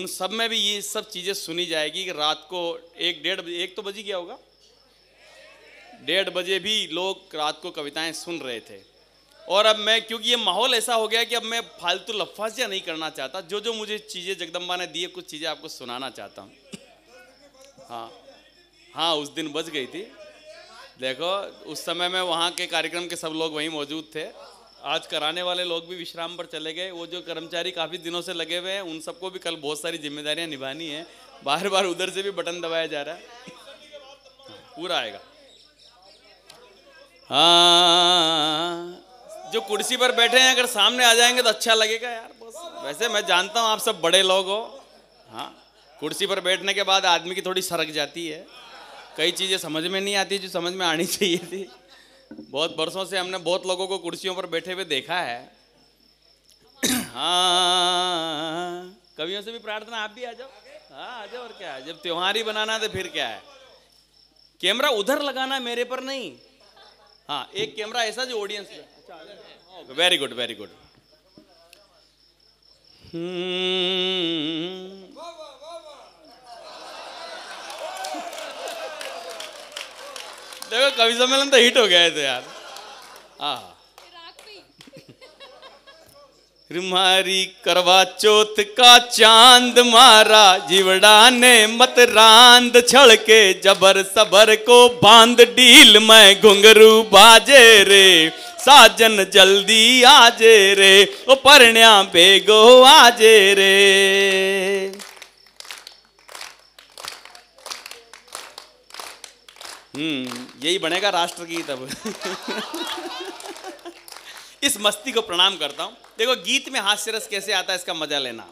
उन सब में भी ये सब चीज़ें सुनी जाएगी कि रात को एक डेढ़ बजे एक तो बज गया होगा डेढ़ बजे भी लोग रात को कविताएं सुन रहे थे और अब मैं क्योंकि ये माहौल ऐसा हो गया कि अब मैं फालतू लफाजिया नहीं करना चाहता जो जो मुझे चीज़ें जगदम्बा ने दी है कुछ चीज़ें आपको सुनाना चाहता हूँ हाँ हाँ उस दिन बच गई थी देखो उस समय में वहाँ के कार्यक्रम के सब लोग वहीं मौजूद थे आज कराने वाले लोग भी विश्राम पर चले गए वो जो कर्मचारी काफ़ी दिनों से लगे हुए हैं उन सबको भी कल बहुत सारी जिम्मेदारियां निभानी है बार बार उधर से भी बटन दबाया जा रहा है हाँ, पूरा आएगा हाँ जो कुर्सी पर बैठे हैं अगर सामने आ जाएंगे तो अच्छा लगेगा यार बस वैसे मैं जानता हूँ आप सब बड़े लोग हो हाँ कुर्सी पर बैठने के बाद आदमी की थोड़ी सरक जाती है कई चीज़ें समझ में नहीं आती जो समझ में आनी चाहिए थी बहुत बरसों से हमने बहुत लोगों को कुर्सियों पर बैठे हुए देखा है हाँ कवियों से भी प्रार्थना आप भी आ जाओ हाँ आ जाओ और क्या है जब त्यौहार ही बनाना तो फिर क्या है कैमरा उधर लगाना मेरे पर नहीं हाँ एक कैमरा ऐसा जो ऑडियंस में वेरी गुड वेरी गुड देखो कवि सम्मेलन तो हिट हो गया तो यार हाँ। रिमारी करवा चौथ का चांद मारा जीवड़ा ने मत रांद छड़ के जबर सबर को बांध डील में घुंगरू बाजे रे साजन जल्दी आजे रे ओ परण्या बेगो आजे रे हम्म यही बनेगा राष्ट्र गीत अब इस मस्ती को प्रणाम करता हूं देखो गीत में हास्य रस कैसे आता है इसका मजा लेना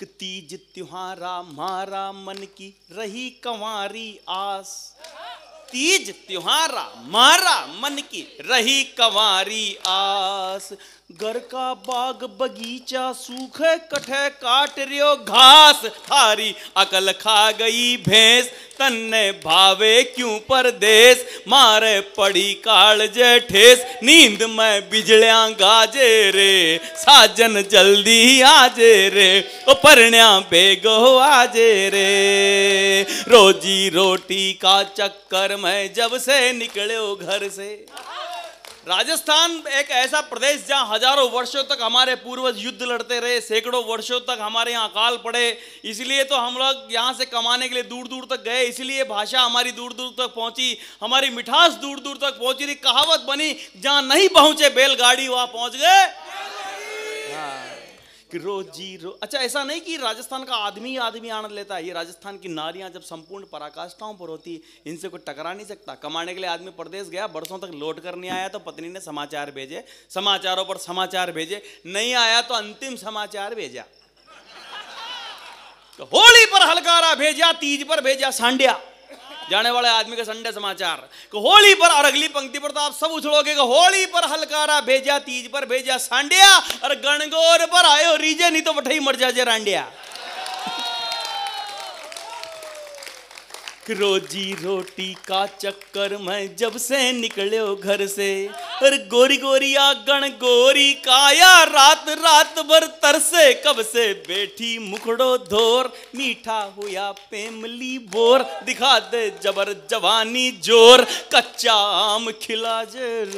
कि तीज त्योहारा मारा मन की रही कंवारी आस तीज त्योहारा मारा मन की रही कंवारी आस घर का बाग बगीचा सूखे कठे काट रियो घास थारी अकल खा गई भैंस तन्ने भावे क्यों परदेश मारे पड़ी काल जे ठेस नींद में बिजलिया गाजे रे साजन जल्दी आजे रे ओ परण्या बेग हो आजे रे रोजी रोटी का चक्कर में जब से निकले घर से राजस्थान एक ऐसा प्रदेश जहाँ हजारों वर्षों तक हमारे पूर्वज युद्ध लड़ते रहे सैकड़ों वर्षों तक हमारे यहाँ अकाल पड़े इसलिए तो हम लोग यहाँ से कमाने के लिए दूर दूर तक गए इसलिए भाषा हमारी दूर दूर तक पहुँची हमारी मिठास दूर दूर तक पहुँची कहावत बनी जहाँ नहीं पहुँचे बैलगाड़ी वहाँ पहुँच गए हाँ रो अच्छा ऐसा नहीं कि राजस्थान का आदमी ही आदमी आनंद लेता है ये राजस्थान की नारियां जब संपूर्ण पराकाष्ठाओं पर होती इनसे कोई टकरा नहीं सकता कमाने के लिए आदमी प्रदेश गया बरसों तक लौट कर नहीं आया तो पत्नी ने समाचार भेजे समाचारों पर समाचार भेजे नहीं आया तो अंतिम समाचार भेजा तो होली पर हलकारा भेजा तीज पर भेजा सांड्या जाने वाले आदमी का संडे समाचार होली पर और अगली पंक्ति पर तो आप सब उछड़ोगे होली पर हलकारा भेजा तीज पर भेजा सांडिया और गणगौर पर आयो रीजे नहीं तो बठई मर जा रांडिया रोजी रोटी का चक्कर मैं जब से निकले हो घर से और गोरी गोरी गण गोरी काया रात रात भर तरसे कब से बैठी मुखड़ो धोर मीठा हुआ पेमली बोर दिखा दे जबर जवानी जोर कच्चा आम खिला जर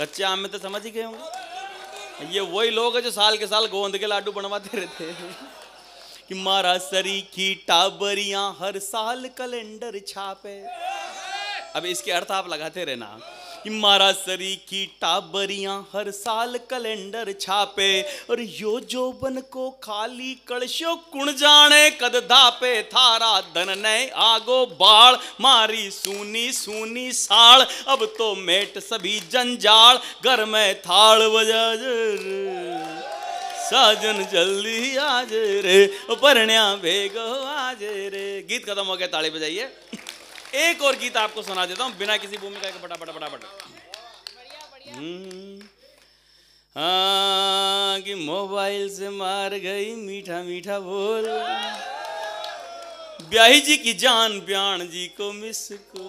कच्चे आम में तो समझ ही गए होंगे ये वही लोग हैं जो साल के साल गोंद के लाडू बनवाते रहते हैं कि मारा सरी की टाबरिया हर साल कैलेंडर छापे अब इसके अर्थ आप लगाते रहना कि मारा सरी की टाबरिया हर साल कैलेंडर छापे और यो जोबन को खाली कलशो कुण जाने कद धापे थारा धन ने आगो बाल मारी सुनी सुनी साल अब तो मेट सभी जंजाल घर में थाल बजाज साजन जल्दी आज रे परण्या बेग आज रे गीत खत्म हो गया ताली बजाइए एक और गीत आपको सुना देता हूँ बिना किसी भूमिका के बटा बटा बटा हाँ कि मोबाइल से मार गई मीठा मीठा बोल ब्याही जी की जान ब्याण जी को मिस को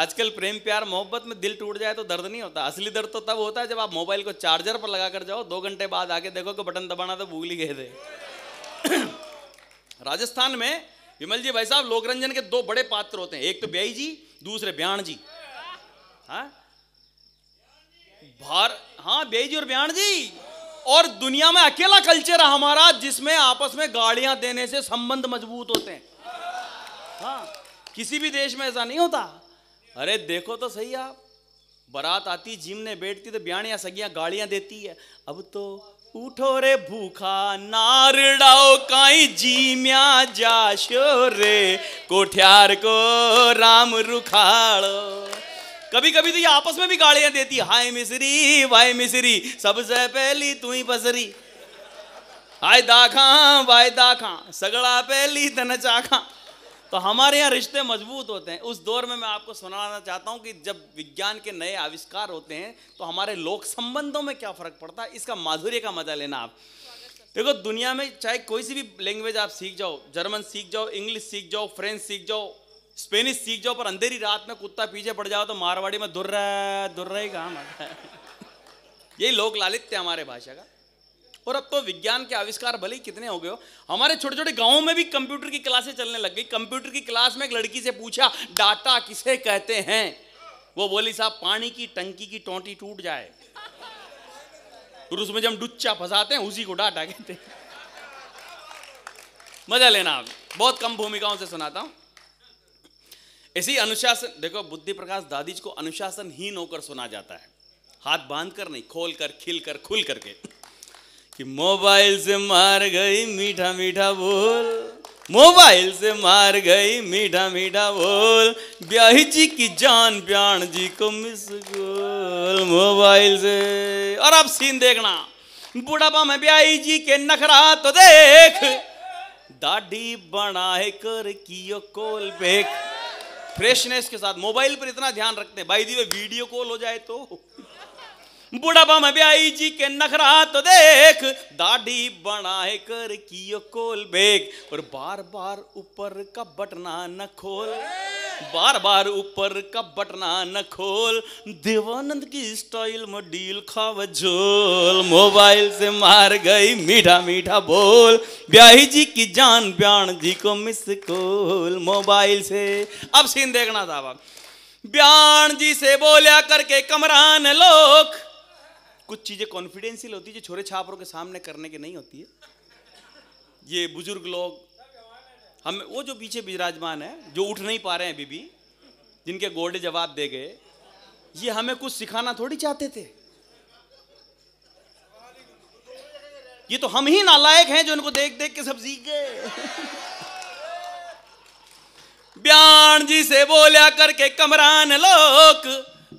आजकल प्रेम प्यार मोहब्बत में दिल टूट जाए तो दर्द नहीं होता असली दर्द तो तब होता है जब आप मोबाइल को चार्जर पर लगा कर जाओ दो घंटे बाद आके देखो कि बटन दबाना तो भूल ही गए थे राजस्थान में विमल जी भाई साहब लोकरंजन के दो बड़े पात्र होते हैं एक तो ब्याई जी दूसरे ब्याण जी हाँ भार हाँ ब्याई जी और ब्याण जी और दुनिया में अकेला कल्चर है हमारा जिसमें आपस में गाड़ियां देने से संबंध मजबूत होते हैं हाँ किसी भी देश में ऐसा नहीं होता अरे देखो तो सही आप बारात आती जिम ने बैठती तो ब्याणियाँ सगियाँ गाड़ियां देती है अब तो उठो रे भूखा नारडाओ काई जीम्या जाशो रे कोठियार को राम रुखाड़ो कभी कभी तो ये आपस में भी गाड़ियां देती हाय मिसरी वाय मिसरी सबसे पहली तू ही पसरी हाय दाखा वाय दाखा सगड़ा पहली तन चाखा तो हमारे यहाँ रिश्ते मजबूत होते हैं उस दौर में मैं आपको सुनाना चाहता हूँ कि जब विज्ञान के नए आविष्कार होते हैं तो हमारे लोक संबंधों में क्या फ़र्क पड़ता है इसका माधुर्य का मजा लेना आप देखो दुनिया में चाहे कोई सी भी लैंग्वेज आप सीख जाओ जर्मन सीख जाओ इंग्लिश सीख जाओ फ्रेंच सीख जाओ स्पेनिश सीख जाओ पर अंधेरी रात में कुत्ता पीछे पड़ जाओ तो मारवाड़ी में धुर्र धुर्र ही है यही लोक लालित्य हमारे भाषा का और अब तो विज्ञान के आविष्कार भले ही कितने हो गए हो हमारे छोटे छोटे गांवों में भी कंप्यूटर की क्लासें चलने लग गई कंप्यूटर की क्लास में एक लड़की से पूछा डाटा किसे कहते हैं वो बोली साहब पानी की टंकी की टोंटी टूट जाए और उसमें जब डुच्चा फंसाते हैं उसी को डाटा कहते हैं मजा लेना आप बहुत कम भूमिकाओं से सुनाता हूं इसी अनुशासन देखो बुद्धि प्रकाश दादीज को अनुशासनहीन होकर सुना जाता है हाथ बांध कर नहीं खोल कर खिल कर खुल करके कि मोबाइल से मार गई मीठा मीठा बोल मोबाइल से मार गई मीठा मीठा बोल ब्याही जी की जान प्याण जी को मिस गोल मोबाइल से और अब सीन देखना बुढ़ापा में ब्याही जी के नखरा तो देख दाढ़ी बनाए कर कियो कॉल बेक फ्रेशनेस के साथ मोबाइल पर इतना ध्यान रखते हैं भाई दी वीडियो कॉल हो जाए तो बुढ़ापा में ब्याई जी के नखरा तो देख दाढ़ी बनाए कर कियो कोल बेग और बार बार ऊपर का बटना न खोल बार बार ऊपर का बटना न खोल देवानंद की स्टाइल में डील खाव झोल मोबाइल से मार गई मीठा मीठा बोल ब्याही जी की जान ब्याण जी को मिस कोल मोबाइल से अब सीन देखना था ब्याण जी से बोलिया करके कमरान लोक कुछ चीज़ें कॉन्फिडेंशियल होती है जो छोरे छापरों के सामने करने के नहीं होती है ये बुजुर्ग लोग हम वो जो पीछे विराजमान है जो उठ नहीं पा रहे हैं अभी भी जिनके गोडे जवाब दे गए ये हमें कुछ सिखाना थोड़ी चाहते थे ये तो हम ही नालायक हैं जो इनको देख देख के सब सीख गए बयान जी से बोलिया करके कमरान लोक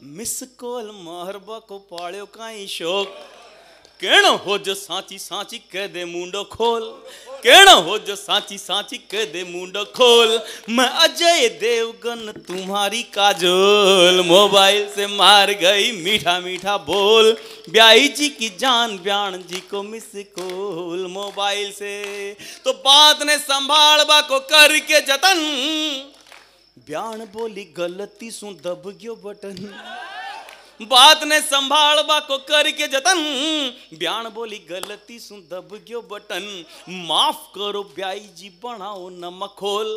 मिस कॉल को ಮಿಸ್ ಕೋಲ್ केण हो जो साची साची कह दे मुंडो खोल केण हो जो साची साची कह दे मुंडो खोल मैं अजय देवगन तुम्हारी काजोल मोबाइल से मार गई मीठा मीठा बोल ब्याई जी की जान ब्याण जी को मिस कॉल मोबाइल से तो बात ने संभाल बा को करके जतन बयान बोली गलती सु दब गयो बटन बात ने संभाल को करके जतन बयान बोली गलती सु दब गयो बटन माफ करो ब्याई जी बनाओ नमक खोल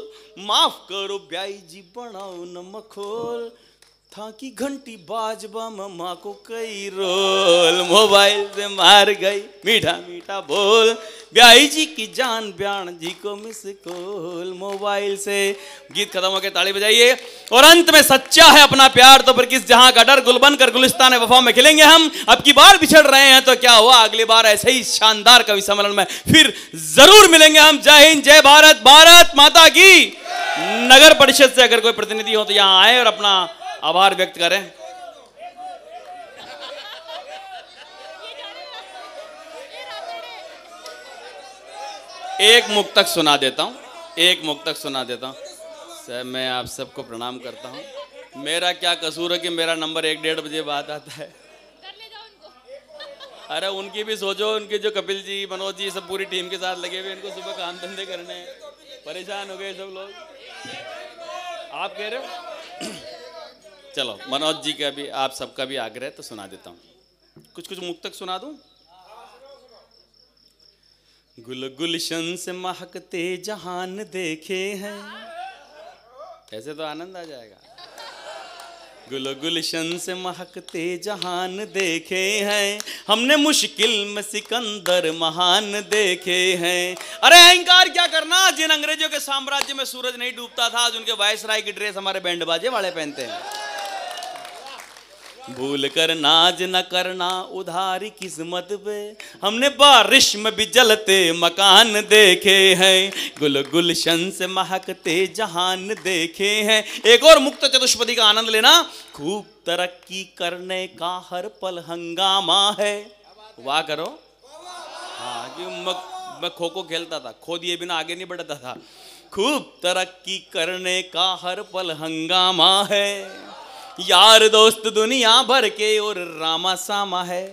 माफ करो ब्याई जी बनाओ नमक खोल था कि घंटी बाजबा मम्मा को कई रोल मोबाइल से मार गई मीठा मीठा बोल ब्याई जी की जान ब्याण जी को मिस कोल मोबाइल से गीत खत्म होकर ताली बजाइए और अंत में सच्चा है अपना प्यार तो पर किस जहां का डर गुलबन कर गुलिस्तान वफा में खिलेंगे हम अब की बार बिछड़ रहे हैं तो क्या हुआ अगली बार ऐसे ही शानदार कवि सम्मेलन में फिर जरूर मिलेंगे हम जय हिंद जय भारत भारत माता की नगर परिषद से अगर कोई प्रतिनिधि हो तो यहाँ आए और अपना आभार व्यक्त करें एक मुख तक सुना देता हूं एक मुख तक सुना देता हूं सर मैं आप सबको प्रणाम करता हूं मेरा क्या कसूर है कि मेरा नंबर एक डेढ़ बजे बाद आता है अरे उनकी भी सोचो उनके जो कपिल जी मनोज जी सब पूरी टीम के साथ लगे हुए इनको सुबह काम धंधे करने हैं परेशान हो गए सब लोग आप कह रहे हो चलो मनोज जी का भी आप सबका भी आग्रह तो सुना देता हूँ कुछ कुछ मुख तक सुना दूँ गुल गुलशन से महकते जहान देखे हैं ऐसे तो आनंद आ जाएगा गुल गुलशन से महकते जहान देखे हैं हमने मुश्किल में सिकंदर महान देखे हैं अरे अहंकार क्या करना जिन अंग्रेजों के साम्राज्य में सूरज नहीं डूबता था आज उनके वायसराय की ड्रेस हमारे बैंड बाजे वाले पहनते हैं भूल कर नाज न करना उधारी किस्मत पे हमने बारिश में भी जलते मकान देखे हैं गुल गुलशन से महकते जहान देखे हैं एक और मुक्त चतुष्पति का आनंद लेना खूब तरक्की करने का हर पल हंगामा है वाह करो हाँ क्यों मैं खो खो खेलता था खो दिए बिना आगे नहीं बढ़ता था खूब तरक्की करने का हर पल हंगामा है यार दोस्त दुनिया भर के और रामा सामा है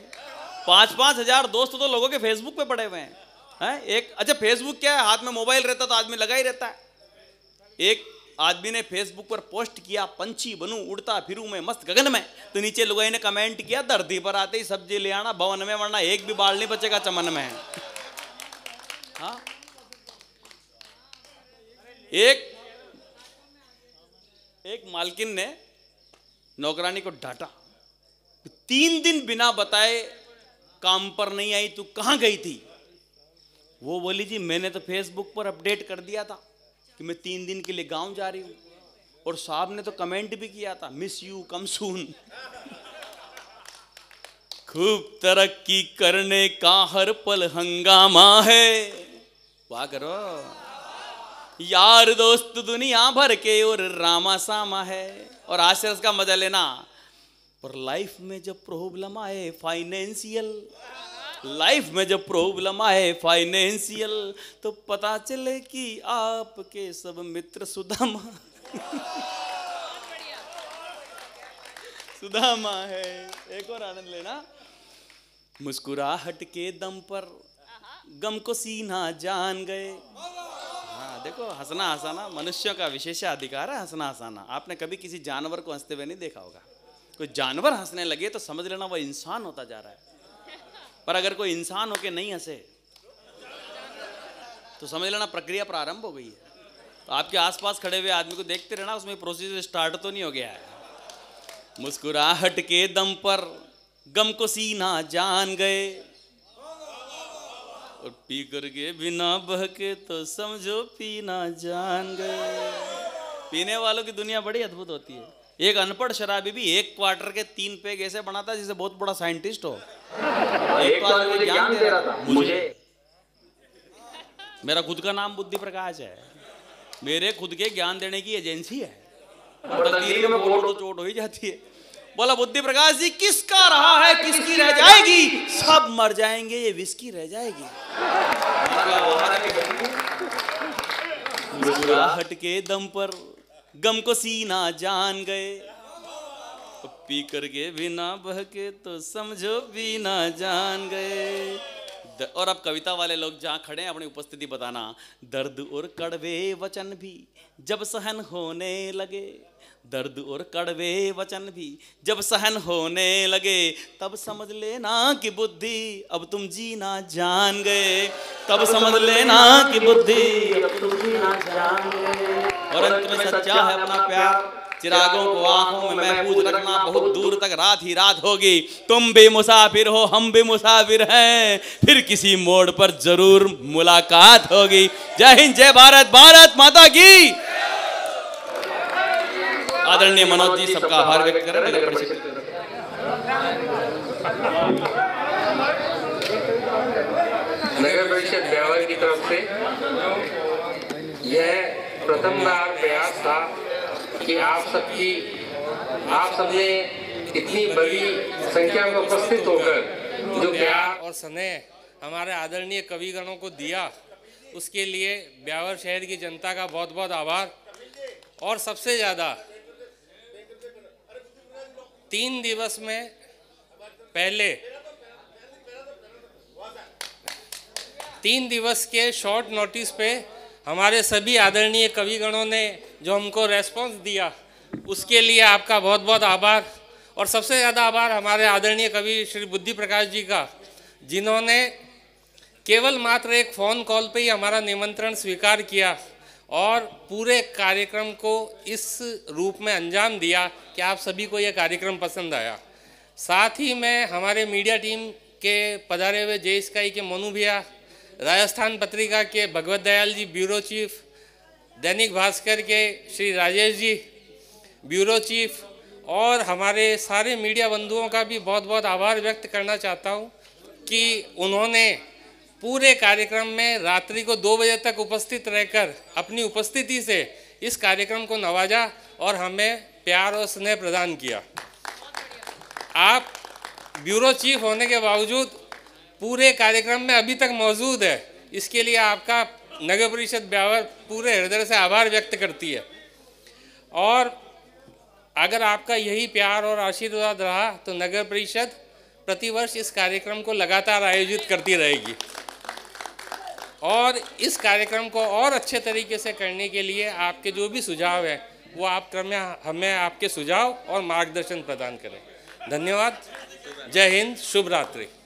पांच पांच हजार दोस्त तो लोगों के फेसबुक पे पड़े हुए हैं है? एक अच्छा फेसबुक क्या है हाथ में मोबाइल रहता तो आदमी लगा ही रहता है एक आदमी ने फेसबुक पर पोस्ट किया पंछी बनू उड़ता फिरू मैं मस्त गगन में तो नीचे लुगाई ने कमेंट किया धरती पर आते ही सब्जी ले आना भवन में वरना एक भी बाल नहीं बचेगा चमन में हाँ एक एक मालकिन ने नौकरानी को डांटा तीन दिन बिना बताए काम पर नहीं आई तू कहां गई थी वो बोली जी मैंने तो फेसबुक पर अपडेट कर दिया था कि मैं तीन दिन के लिए गांव जा रही हूं और साहब ने तो कमेंट भी किया था मिस यू कम सून खूब तरक्की करने का हर पल हंगामा है वाह करो यार दोस्त दुनिया भर के और रामा सामा है और आशीर्वाद का मजा लेना पर लाइफ में जब प्रॉब्लम आए फाइनेंशियल लाइफ में जब प्रॉब्लम आए फाइनेंशियल तो पता चले कि आपके सब मित्र सुदामा सुदामा है एक और आनंद लेना मुस्कुराहट के दम पर गम को सीना जान गए देखो हंसना हंसाना मनुष्यों का विशेष अधिकार है हंसना हंसाना आपने कभी किसी जानवर को हंसते हुए नहीं देखा होगा कोई जानवर हंसने लगे तो समझ लेना वो इंसान होता जा रहा है पर अगर कोई इंसान होके नहीं हंसे तो समझ लेना प्रक्रिया प्रारंभ हो गई है तो आपके आसपास खड़े हुए आदमी को देखते रहना उसमें प्रोसीजर स्टार्ट तो नहीं हो गया है मुस्कुराहट के दम पर गम को सीना जान गए और पी करके बिना बहके तो समझो पीना जान गए पीने वालों की दुनिया बड़ी अद्भुत होती है एक अनपढ़ शराबी भी एक क्वार्टर के तीन पेग ऐसे बनाता है जिसे बहुत बड़ा साइंटिस्ट हो एक बार तो मुझे ज्ञान दे रहा था मुझे मेरा खुद का नाम बुद्धि प्रकाश है मेरे खुद के ज्ञान देने की एजेंसी है तकदीर में चोट हो ही जाती है बोला बुद्धि प्रकाश जी किसका रहा है किसकी रह जाएगी सब मर जाएंगे ये विस्की रह जाएगी हट के दम पर गम को सीना जान गए पी करके बिना बहके तो समझो बिना जान गए और अब कविता वाले लोग जहाँ खड़े हैं अपनी उपस्थिति बताना दर्द और कड़वे वचन भी जब सहन होने लगे दर्द और कड़वे वचन भी जब सहन होने लगे तब समझ लेना कि बुद्धि अब तुम जीना जान गए तब समझ लेना कि बुद्धि अब तुम जीना जान गए और अंत में सच्चा है अपना प्यार चिरागों को आंखों में महफूज रखना बहुत दूर तक रात ही रात होगी तुम भी मुसाफिर हो हम भी मुसाफिर हैं फिर किसी मोड़ पर जरूर मुलाकात होगी जय हिंद जय भारत भारत माता की आदरणीय मनोज जी सबका आभार व्यक्त कर रहे हैं नगर परिषद ब्यावर की तरफ से यह प्रथम बार प्रयास था कि आप सबकी आप सबने इतनी बड़ी संख्या में उपस्थित होकर जो प्यार और स्नेह हमारे आदरणीय कविगणों को दिया उसके लिए ब्यावर शहर की जनता का बहुत बहुत आभार और सबसे ज़्यादा तीन दिवस में पहले तीन दिवस के शॉर्ट नोटिस पे हमारे सभी आदरणीय कविगणों ने जो हमको रेस्पॉन्स दिया उसके लिए आपका बहुत बहुत आभार और सबसे ज़्यादा आभार हमारे आदरणीय कवि श्री बुद्धि प्रकाश जी का जिन्होंने केवल मात्र एक फ़ोन कॉल पे ही हमारा निमंत्रण स्वीकार किया और पूरे कार्यक्रम को इस रूप में अंजाम दिया कि आप सभी को यह कार्यक्रम पसंद आया साथ ही मैं हमारे मीडिया टीम के पधारे हुए जय स्काई के मोनू भैया राजस्थान पत्रिका के भगवत दयाल जी ब्यूरो चीफ दैनिक भास्कर के श्री राजेश जी ब्यूरो चीफ और हमारे सारे मीडिया बंधुओं का भी बहुत बहुत आभार व्यक्त करना चाहता हूँ कि उन्होंने पूरे कार्यक्रम में रात्रि को दो बजे तक उपस्थित रहकर अपनी उपस्थिति से इस कार्यक्रम को नवाजा और हमें प्यार और स्नेह प्रदान किया आप ब्यूरो चीफ होने के बावजूद पूरे कार्यक्रम में अभी तक मौजूद है इसके लिए आपका नगर परिषद ब्यावर पूरे हृदय से आभार व्यक्त करती है और अगर आपका यही प्यार और आशीर्वाद रहा तो नगर परिषद प्रतिवर्ष इस कार्यक्रम को लगातार आयोजित करती रहेगी और इस कार्यक्रम को और अच्छे तरीके से करने के लिए आपके जो भी सुझाव हैं वो आप क्रम्य हमें आपके सुझाव और मार्गदर्शन प्रदान करें धन्यवाद जय हिंद शुभ रात्रि